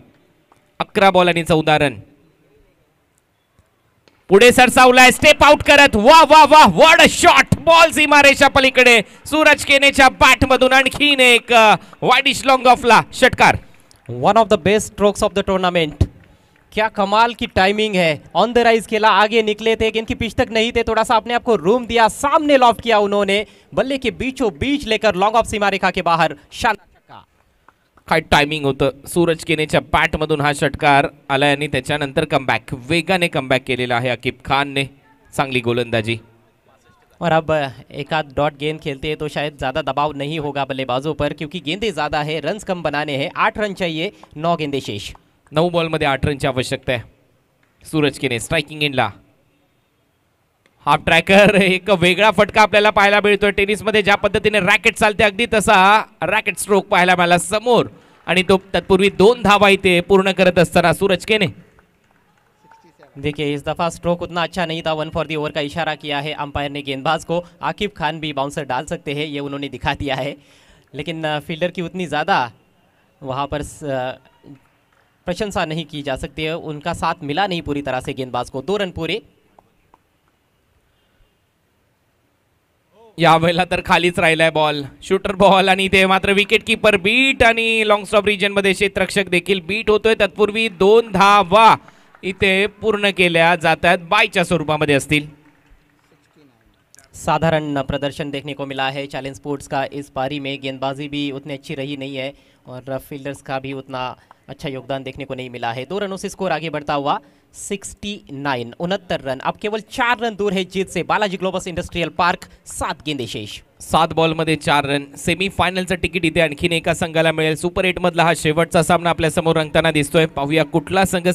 अकरा आणिचं उदाहरण पुढे सरसावलाय स्टेप आउट करत वा वा वा वड शॉट बॉल इमारेच्या पलीकडे सूरज केनेच्या मधून आणखीन एक इश लॉंग ऑफला षटकार one of the best strokes of the tournament क्या
कमाल की टाइमिंग है ऑन द राइज खेला आगे निकले थे इनकी पिच तक नहीं थे थोड़ा सा अपने आप को रूम दिया सामने लॉफ्ट किया उन्होंने बल्ले के बीचों बीच लेकर लॉन्ग ऑफ सीमा रेखा के बाहर
टाइमिंग होता सूरज के सूरज केनेच्या बॅटमधून हा षटकार आलाय आणि त्याच्यानंतर कमबॅक वेगाने कमबॅक केलेला आहे अकीब ने चांगली गोलंदाजी
और अब एक आध डॉट गेंद खेलते हैं तो शायद ज़्यादा दबाव नहीं होगा बल्लेबाजों पर क्योंकि गेंदे ज़्यादा है रन कम बनाने हैं आठ रन चाहिए नौ गेंदे शेष
नऊ बॉलमध्ये आठ रनची आवश्यकता आहे सूरज केने स्ट्रायकिंग इनला हाफ ट्रॅकर एक वेगळा फटका आपल्याला पाहायला मिळतोय मध्ये ज्या पद्धतीने रॅकेट चालते अगदी तसा रॅकेट स्ट्रोक पाहायला मिळाला समोर आणि तो तत्पूर्वी दोन धावा इथे पूर्ण करत असताना सूरज केने
देखिए इस दफ़ा स्ट्रोक उतना अच्छा नहीं था वन फॉर दी ओवर का इशारा किया है अंपायर ने गेंदबाज को आकिब खान भी बाउंसर डाल सकते हैं ये उन्होंने दिखा दिया है लेकिन फील्डर की उतनी ज़्यादा वहाँ पर प्रशंसा नहीं की जा सकती है उनका
साथ मिला नहीं पूरी तरह से गेंदबाज को दो रन पूरे या यावेळेला तर खालीच राहिलाय बॉल शूटर बॉल आणि इथे मात्र विकेट कीपर बीट आणि लॉंग स्टॉप रिजनमध्ये क्षेत्रक्षक देखील बीट होतोय तत्पूर्वी दोन धावा इथे पूर्ण केल्या जात आहेत बायच्या स्वरूपामध्ये असतील
साधारण प्रदर्शन देखने को मिला है चैलेंज स्पोर्ट्स का इस पारी में गेंदबाजी भी उतनी अच्छी रही नहीं है और फील्डर्स का भी उतना अच्छा योगदान देखने को नहीं मिला है दो रनों से स्कोर आगे बढ़ता हुआ 69 उनहत्तर रन अब केवल चार रन दूर है जीत से बालाजी ग्लोबस इंडस्ट्रियल
पार्क सात गेंदे शेष सात बॉल मध्ये चार रन फायनलचं तिकीट इथे आणखीन एका संघाला मिळेल सुपर मधला हा शेवटचा सामना समोर रंगताना दिसतोय पाहूया कुठला संघ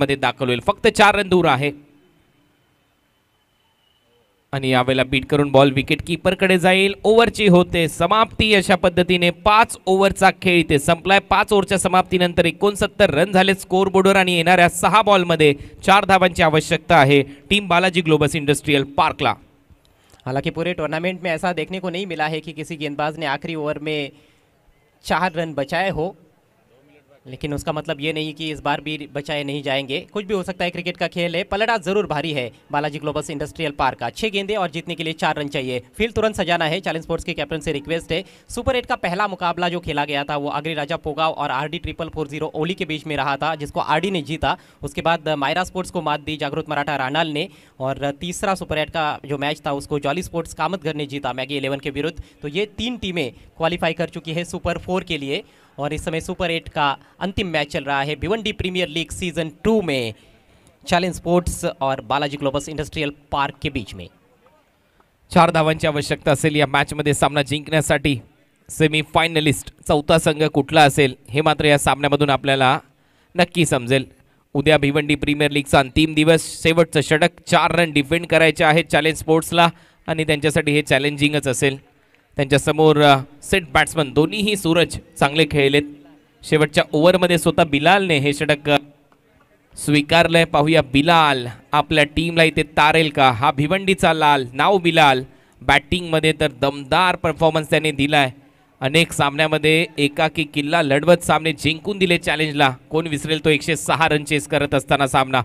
मध्ये दाखल होईल फक्त चार रन दूर आहे आणि यावेळेला बीट करून बॉल विकेट कडे जाईल ओव्हरची होते समाप्ती अशा पद्धतीने पाच ओव्हरचा खेळ इथे संपलाय पाच ओव्हरच्या समाप्तीनंतर एकोणसत्तर रन झाले स्कोर बोर्डवर आणि येणाऱ्या सहा बॉलमध्ये चार धावांची आवश्यकता आहे टीम बालाजी ग्लोबस इंडस्ट्रियल पार्कला
हालांकि पूरे टूर्नामेंट में ऐसा देखने को नहीं मिला है कि किसी गेंदबाज ने आखिरी ओवर में चार रन बचाए हो लेकिन उसका मतलब ये नहीं कि इस बार भी बचाए नहीं जाएंगे कुछ भी हो सकता है क्रिकेट का खेल है पलड़ा जरूर भारी है बालाजी ग्लोबल इंडस्ट्रियल पार्क का छह गेंदे और जीतने के लिए चार रन चाहिए फील्ड तुरंत सजाना है चैलेंज स्पोर्ट्स के कैप्टन से रिक्वेस्ट है सुपर एट का पहला मुकाबला जो खेला गया था वो आगरी राजा पोगाव और R D triple four zero ओली के बीच में रहा था जिसको आर डी ने जीता उसके बाद मायरा स्पोर्ट्स को मात दी जागरूक मराठा रानाल ने और तीसरा सुपर एट का जो मैच था उसको जॉली स्पोर्ट्स कामतगर ने जीता मैगी इलेवन के विरुद्ध तो ये तीन टीमें क्वालिफाई कर चुकी है सुपर फोर के लिए और इस समय सुपर एट का अंतिम मैच चल रहा है Bhiwandi premier league season two में चैलेंज स्पोर्ट्स
और बालाजी ग्लोबस इंडस्ट्रियल पार्क के बीच में चार धावांची आवश्यकता असेल या मॅचमध्ये सामना जिंकण्यासाठी फायनलिस्ट चौथा संघ कुठला असेल हे मात्र या सामन्यामधून आपल्याला नक्की समजेल उद्या भिवंडी प्रीमियर लीगचा अंतिम दिवस शेवटचं षटक चार रन डिफेंड करायचे आहेत चॅलेंज स्पोर्ट्सला आणि त्यांच्यासाठी हे चॅलेंजिंगच असेल त्यांच्यासमोर सेट बॅट्समन दोन्हीही सूरज चांगले खेळलेत शेवटच्या ओव्हरमध्ये स्वतः बिलालने हे षटक स्वीकारलंय पाहूया बिलाल आपल्या टीमला इथे तारेल का हा भिवंडीचा लाल नाव बिलाल बॅटिंगमध्ये तर दमदार परफॉर्मन्स त्याने दिलाय अनेक सामन्यामध्ये एकाकी किल्ला लढवत सामने जिंकून दिले चॅलेंजला कोण विसरेल तो एकशे सहा रन चेस करत असताना सामना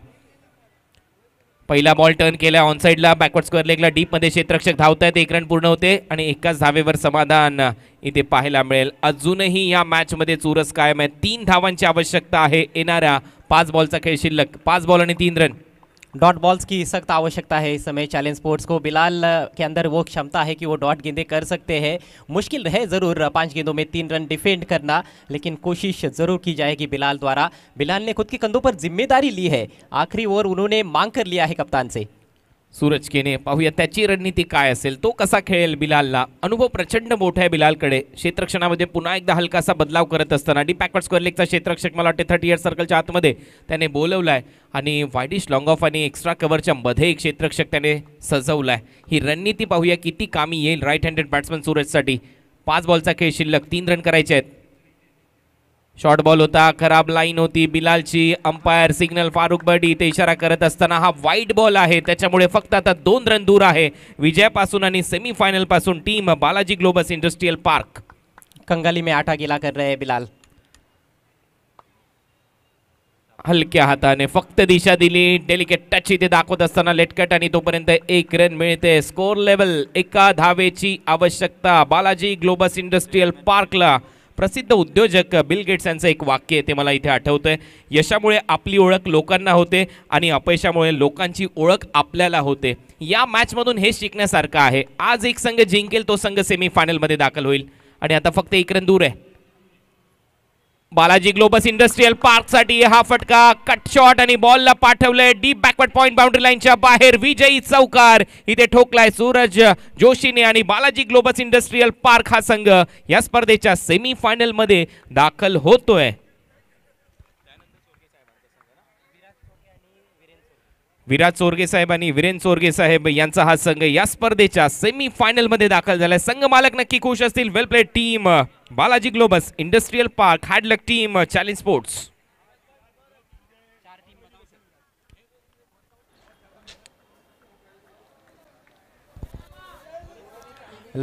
पहिला बॉल टर्न केला ऑन साईडला बॅकवर्ड स्क्वेअर लेगला डीपमध्ये क्षेत्रक्षक धावत आहेत एक रन पूर्ण होते आणि एकाच धावेवर समाधान इथे पाहायला मिळेल अजूनही या मॅचमध्ये चुरस कायम आहे तीन धावांची आवश्यकता आहे येणाऱ्या पाच बॉलचा खेळ शिल्लक पाच बॉल आणि तीन रन
डॉट बॉल्स की सख्त आवश्यकता है इस समय चैलेंज स्पोर्ट्स को बिलाल के अंदर वो क्षमता है कि वो डॉट गेंदे कर सकते हैं मुश्किल है ज़रूर पांच गेंदों में तीन रन डिफेंड करना लेकिन कोशिश ज़रूर की जाएगी बिलाल द्वारा बिलाल ने खुद के कंधों पर जिम्मेदारी ली
है आखिरी ओवर उन्होंने मांग कर लिया है कप्तान से सूरज केने पाहूया त्याची रणनीती काय असेल तो कसा खेळेल बिलालला अनुभव प्रचंड मोठा आहे बिलालकडे क्षेत्रक्षणामध्ये पुन्हा एकदा हलकासा बदलाव करत असताना डी पॅकवर्ड स्क्वेअर लेगचा क्षेत्रक्षक मला वाटते थर्टी इयर सर्कलच्या आतमध्ये त्याने बोलवला आहे आणि वायडिश लॉंग ऑफ आणि एक्स्ट्रा कव्हरच्या मध्ये एक क्षेत्रक्षक त्याने सजवला आहे ही रणनीती पाहूया किती कामी येईल राईट हँडेड बॅट्समन सूरजसाठी पाच बॉलचा खेळ शिल्लक तीन रन करायचे आहेत शॉर्ट बॉल होता खराब लाईन होती बिलालची अंपायर सिग्नल फारुख बडी ते इशारा करत असताना हा वाईट बॉल आहे त्याच्यामुळे फक्त आता दोन रन दूर आहे विजयापासून आणि सेमीफायनलपासून पासून team Balaji Globus industrial park कंगाली में आठा गिला कर रहे बिलाल हलक्या हाताने फक्त दिशा दिली डेलिकेट टच इथे दाखवत असताना लेटकट आणि तोपर्यंत एक रन मिळते स्कोर लेवल एका धावेची आवश्यकता बालाजी ग्लोबस इंडस्ट्रियल पार्कला प्रसिद्ध उद्योजक बिल गेट्स यांचं एक वाक्य आहे ते मला इथे आठवतं आहे यशामुळे आपली ओळख लोकांना होते आणि अपयशामुळे लोकांची ओळख आपल्याला होते या मॅचमधून हे शिकण्यासारखं आहे आज एक संघ जिंकेल तो संघ सेमीफायनलमध्ये दाखल होईल आणि आता फक्त एक रन दूर आहे बालाजी ग्लोबस पार्क साठी हा फटका कट शॉट आणि बॉलला पाठवलंय डीप बॅकवर्ड पॉईंट बाउंड्री लाईनच्या बाहेर विजयी चौकार इथे ठोकलाय सूरज जोशीने आणि बालाजी ग्लोबस इंडस्ट्रियल पार्क हा संघ या स्पर्धेच्या फायनल मध्ये दाखल होतोय विराट चोरगे साहेब आणि विरेन चोरगे साहेब यांचा हा संघ या स्पर्धेच्या फायनल मध्ये दाखल झालाय संघ मालक नक्की खुश असतील well played team Balaji Globus industrial park hard luck team challenge sports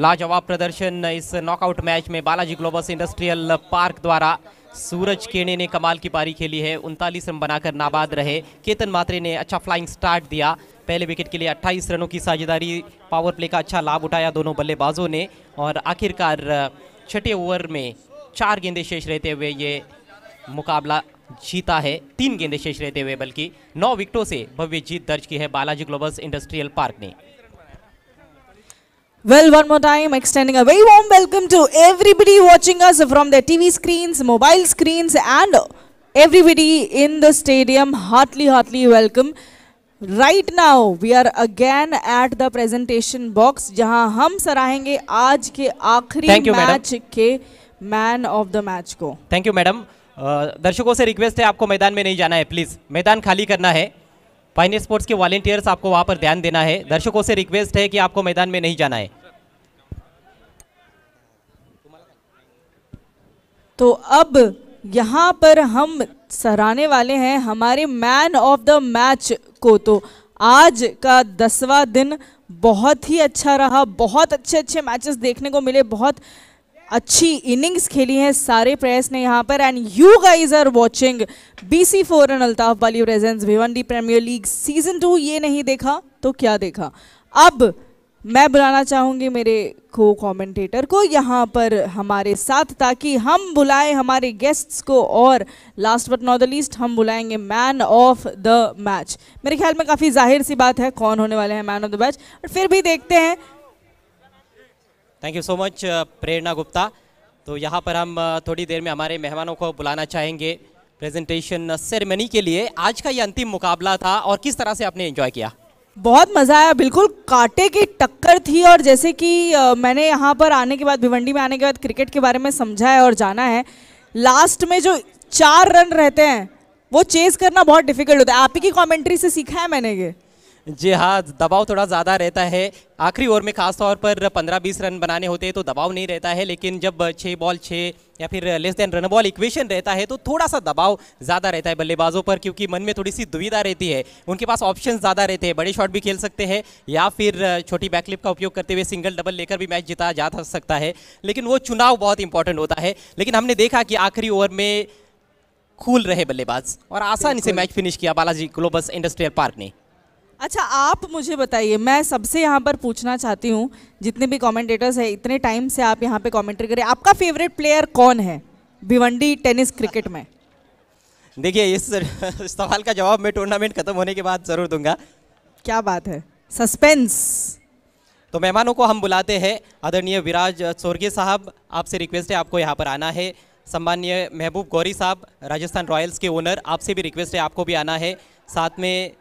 लाजवाब प्रदर्शन इस नॉकआउट मैच में बालाजी ग्लोबस इंडस्ट्रियल पार्क द्वारा सूरज केणे ने कमाल की पारी खेली है उनतालीस रन बनाकर नाबाद रहे केतन मात्रे ने अच्छा फ्लाइंग स्टार्ट दिया पहले विकेट के लिए 28 रनों की साझेदारी पावर प्ले का अच्छा लाभ उठाया दोनों बल्लेबाजों ने और आखिरकार छठे ओवर में चार गेंदे शेष रहते हुए ये मुकाबला जीता है तीन गेंदे शेष रहते हुए बल्कि नौ विकेटों से भव्य जीत दर्ज की है बालाजी ग्लोबल्स इंडस्ट्रियल पार्क ने
Well, one more time, extending a very warm welcome to everybody watching us from their TV screens, mobile screens, and everybody in the stadium. Heartily, heartily welcome. Right now we are again at the presentation box जहां हम सराहेंगे आज के आखिरी मैच के man of the match को
thank you madam दर्शकों से रिक्वेस्ट है आपको मैदान में नहीं जाना है प्लीज मैदान खाली करना है पाइन स्पोर्ट्स के वॉलेंटियर्स आपको वहां पर ध्यान देना है दर्शकों से रिक्वेस्ट है कि आपको मैदान में नहीं जाना है
तो अब यहाँ पर हम सराहने वाले हैं हमारे मैन ऑफ द मैच को तो आज का दसवा दिन बहुत ही अच्छा रहा बहुत अच्छे अच्छे मैचेस देखने को मिले बहुत अच्छी इनिंग्स खेली हैं सारे प्रेस ने यहाँ पर and you guys are watching BC four and Altaf Bali presence Bhiwandi premier league season two ये नहीं देखा तो क्या देखा अब मैं बुलाना चाहूँगी मेरे को कमेंटेटर को यहाँ पर हमारे साथ ताकि हम बुलाएं हमारे गेस्ट्स को और last but not the least हम बुलाएंगे मैन ऑफ द मैच मेरे ख्याल में काफ़ी जाहिर सी बात है कौन होने वाले हैं मैन ऑफ द मैच और फिर भी देखते हैं
thank you so much Prerna Gupta तो यहाँ पर हम uh, थोड़ी देर में हमारे मेहमानों को बुलाना चाहेंगे प्रेजेंटेशन सेरेमनी uh, के लिए आज का ये अंतिम मुकाबला था और किस तरह से आपने एंजॉय किया
बहुत मज़ा आया बिल्कुल कांटे की टक्कर थी और जैसे कि मैंने यहाँ पर आने के बाद भिवंडी में आने के बाद क्रिकेट के बारे में समझा है और जाना है लास्ट में जो चार रन रहते हैं वो चेस करना बहुत डिफिकल्ट होता है आप ही की कॉमेंट्री से सीखा है मैंने ये
जी हाँ दबाव थोड़ा ज़्यादा रहता है आखिरी ओवर में खास तौर पर 15-20 रन बनाने होते हैं तो दबाव नहीं रहता है लेकिन जब छः बॉल छः या फिर less than run ball equation रहता है तो थोड़ा सा दबाव ज़्यादा रहता है बल्लेबाजों पर क्योंकि मन में थोड़ी सी दुविधा रहती है उनके पास ऑप्शन ज़्यादा रहते हैं बड़े शॉट भी खेल सकते हैं या फिर छोटी बैकलिप का उपयोग करते हुए सिंगल डबल लेकर भी मैच जीता जा सकता है लेकिन वो चुनाव बहुत इंपॉर्टेंट होता है लेकिन हमने देखा कि आखिरी ओवर में खूल रहे बल्लेबाज और आसानी से मैच फिनिश किया बालाजी ग्लोबस इंडस्ट्रियल पार्क ने
अच्छा आप मुझे बताइए मैं सबसे यहाँ पर पूछना चाहती हूँ जितने भी कमेंटेटर्स हैं इतने टाइम से आप यहाँ पे कमेंट्री करें आपका फेवरेट प्लेयर कौन है भिवंडी टेनिस क्रिकेट में
देखिए इस सवाल का जवाब मैं टूर्नामेंट खत्म होने के बाद ज़रूर दूंगा
क्या बात है सस्पेंस
तो मेहमानों को हम बुलाते हैं आदरणीय विराज सोर्गे साहब आपसे रिक्वेस्ट है आपको यहाँ पर आना है सम्मान्य महबूब गौरी साहब राजस्थान रॉयल्स के ओनर आपसे भी रिक्वेस्ट है आपको भी आना है साथ में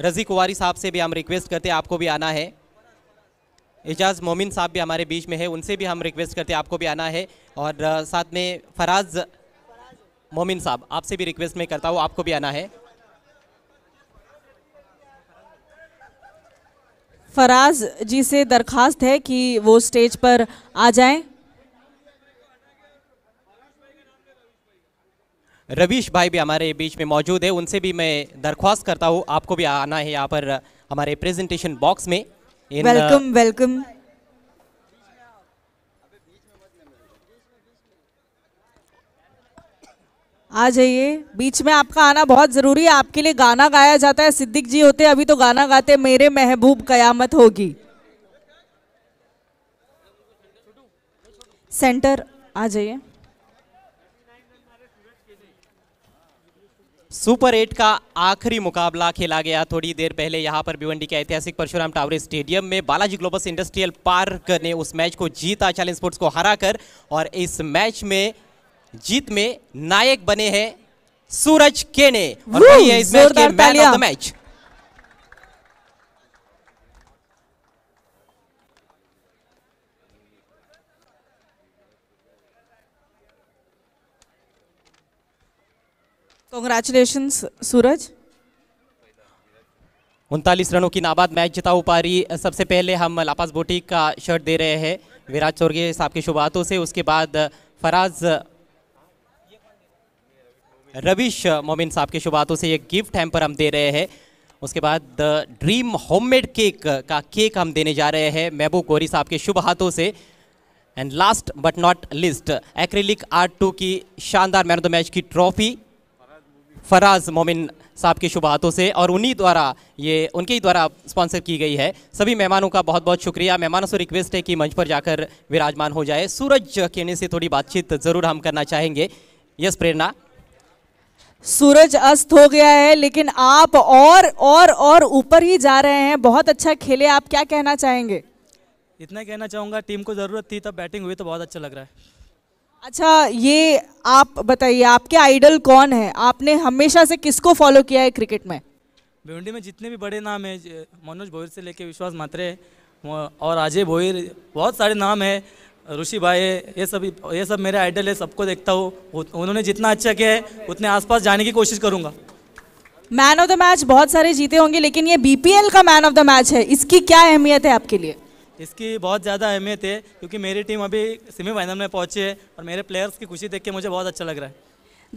रजी कुवारी साहब से भी हम रिक्वेस्ट करते हैं आपको भी आना है एजाज मोमिन साहब भी हमारे बीच में है उनसे भी हम रिक्वेस्ट करते हैं आपको भी आना है और साथ में फराज मोमिन साहब आपसे भी रिक्वेस्ट मैं करता हूँ आपको भी आना है
फराज जी से दरख्वास्त है कि वो स्टेज पर आ जाएं
रवीश भाई भी हमारे बीच में मौजूद है उनसे भी मैं दरख्वास्त करता हूँ आपको भी आना है यहाँ पर हमारे प्रेजेंटेशन बॉक्स में
वेलकम वेलकम uh, आ जाइए बीच में आपका आना बहुत ज़रूरी है आपके लिए गाना गाया जाता है सिद्दीक जी होते अभी तो गाना गाते मेरे महबूब कयामत होगी सेंटर आ जाइए
सुपर एट का आखिरी मुकाबला खेला गया थोड़ी देर पहले यहाँ पर भिवंडी के ऐतिहासिक परशुराम टावरे स्टेडियम में बालाजी ग्लोबल इंडस्ट्रियल पार्क ने उस मैच को जीता चैलेंज स्पोर्ट्स को हराकर और इस मैच में जीत में नायक बने हैं सूरज केने और वही है इस मैच के man of the match
congratulations Suraj
उनतालीस रनों की नाबाद मैच जिता पा रही सबसे पहले हम लापास बोटी का शर्ट दे रहे हैं विराज चौरगे साहब के शुभातों से उसके बाद फराज रविश मोमिन साहब के शुभातों से एक गिफ्ट हैम्पर हम दे रहे हैं उसके बाद द ड्रीम होममेड केक का केक हम देने जा रहे हैं महबूब गोरी साहब के शुभ हाथों से and last but not least acrylic art two की शानदार मैन ऑफ द मैच की ट्रॉफी फराज मोमिन साहब की शुभातों से और उन्हीं द्वारा ये उनके ही द्वारा स्पॉन्सर की गई है सभी मेहमानों का बहुत बहुत शुक्रिया मेहमानों से रिक्वेस्ट है कि मंच पर जाकर विराजमान हो जाए सूरज केने से थोड़ी बातचीत ज़रूर हम करना चाहेंगे यस प्रेरणा
सूरज अस्त हो गया है लेकिन आप और और और ऊपर ही जा रहे हैं बहुत अच्छा खेले आप क्या कहना चाहेंगे
इतना कहना चाहूँगा टीम को ज़रूरत थी तब बैटिंग हुई तो बहुत अच्छा लग रहा है
अच्छा ये आप बताइए आपके आइडल कौन है आपने हमेशा से किसको फॉलो किया है क्रिकेट में
भिवंडी में जितने भी बड़े नाम हैं मनोज भोईर से लेके विश्वास मात्रे और अजय भोईर बहुत सारे नाम है ऋषि भाई ये सब ये सब मेरे आइडल है सबको देखता हूँ उन्होंने जितना अच्छा किया है उतने आसपास जाने की कोशिश करूँगा
मैन ऑफ द मैच बहुत सारे जीते होंगे लेकिन ये बीपीएल का मैन ऑफ द मैच है इसकी क्या अहमियत है आपके लिए
इसकी बहुत ज़्यादा अहमियत है क्योंकि मेरी टीम अभी सेमीफाइनल में पहुंची है और मेरे प्लेयर्स की खुशी देख के मुझे बहुत अच्छा लग रहा है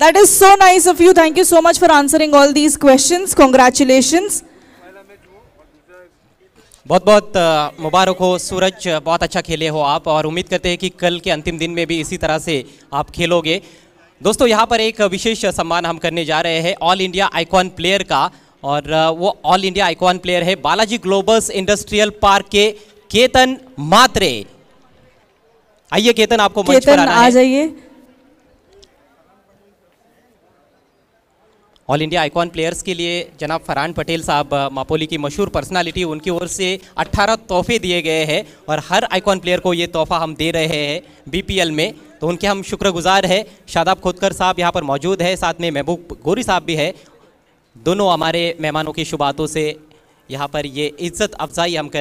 that is so nice of you thank you so much for answering all these question congratulation
बहुत बहुत मुबारक हो सूरज बहुत अच्छा खेले हो आप और उम्मीद करते हैं कि कल के अंतिम दिन में भी इसी तरह से आप खेलोगे दोस्तों यहाँ पर एक विशेष सम्मान हम करने जा रहे हैं ऑल इंडिया आइकॉन प्लेयर का और वो ऑल इंडिया आइकॉन प्लेयर है बालाजी ग्लोबल्स इंडस्ट्रियल पार्क के केतन मात्रे आइए केतन आपको मंच केतन पर आना आ जाइए ऑल इंडिया आइकॉन प्लेयर्स के लिए जनाब फरहान पटेल साहब मापोली की मशहूर पर्सनालिटी उनकी ओर से 18 तोहफे दिए गए हैं और हर आइकॉन प्लेयर को ये तोहफा हम दे रहे हैं बीपीएल में तो उनके हम शुक्रगुजार हैं शादाब खोदकर साहब यहाँ पर मौजूद है साथ में महबूब गोरी साहब भी है दोनों हमारे मेहमानों की शुबातों से यहाँ पर ये इज्जत अफजाई हम कर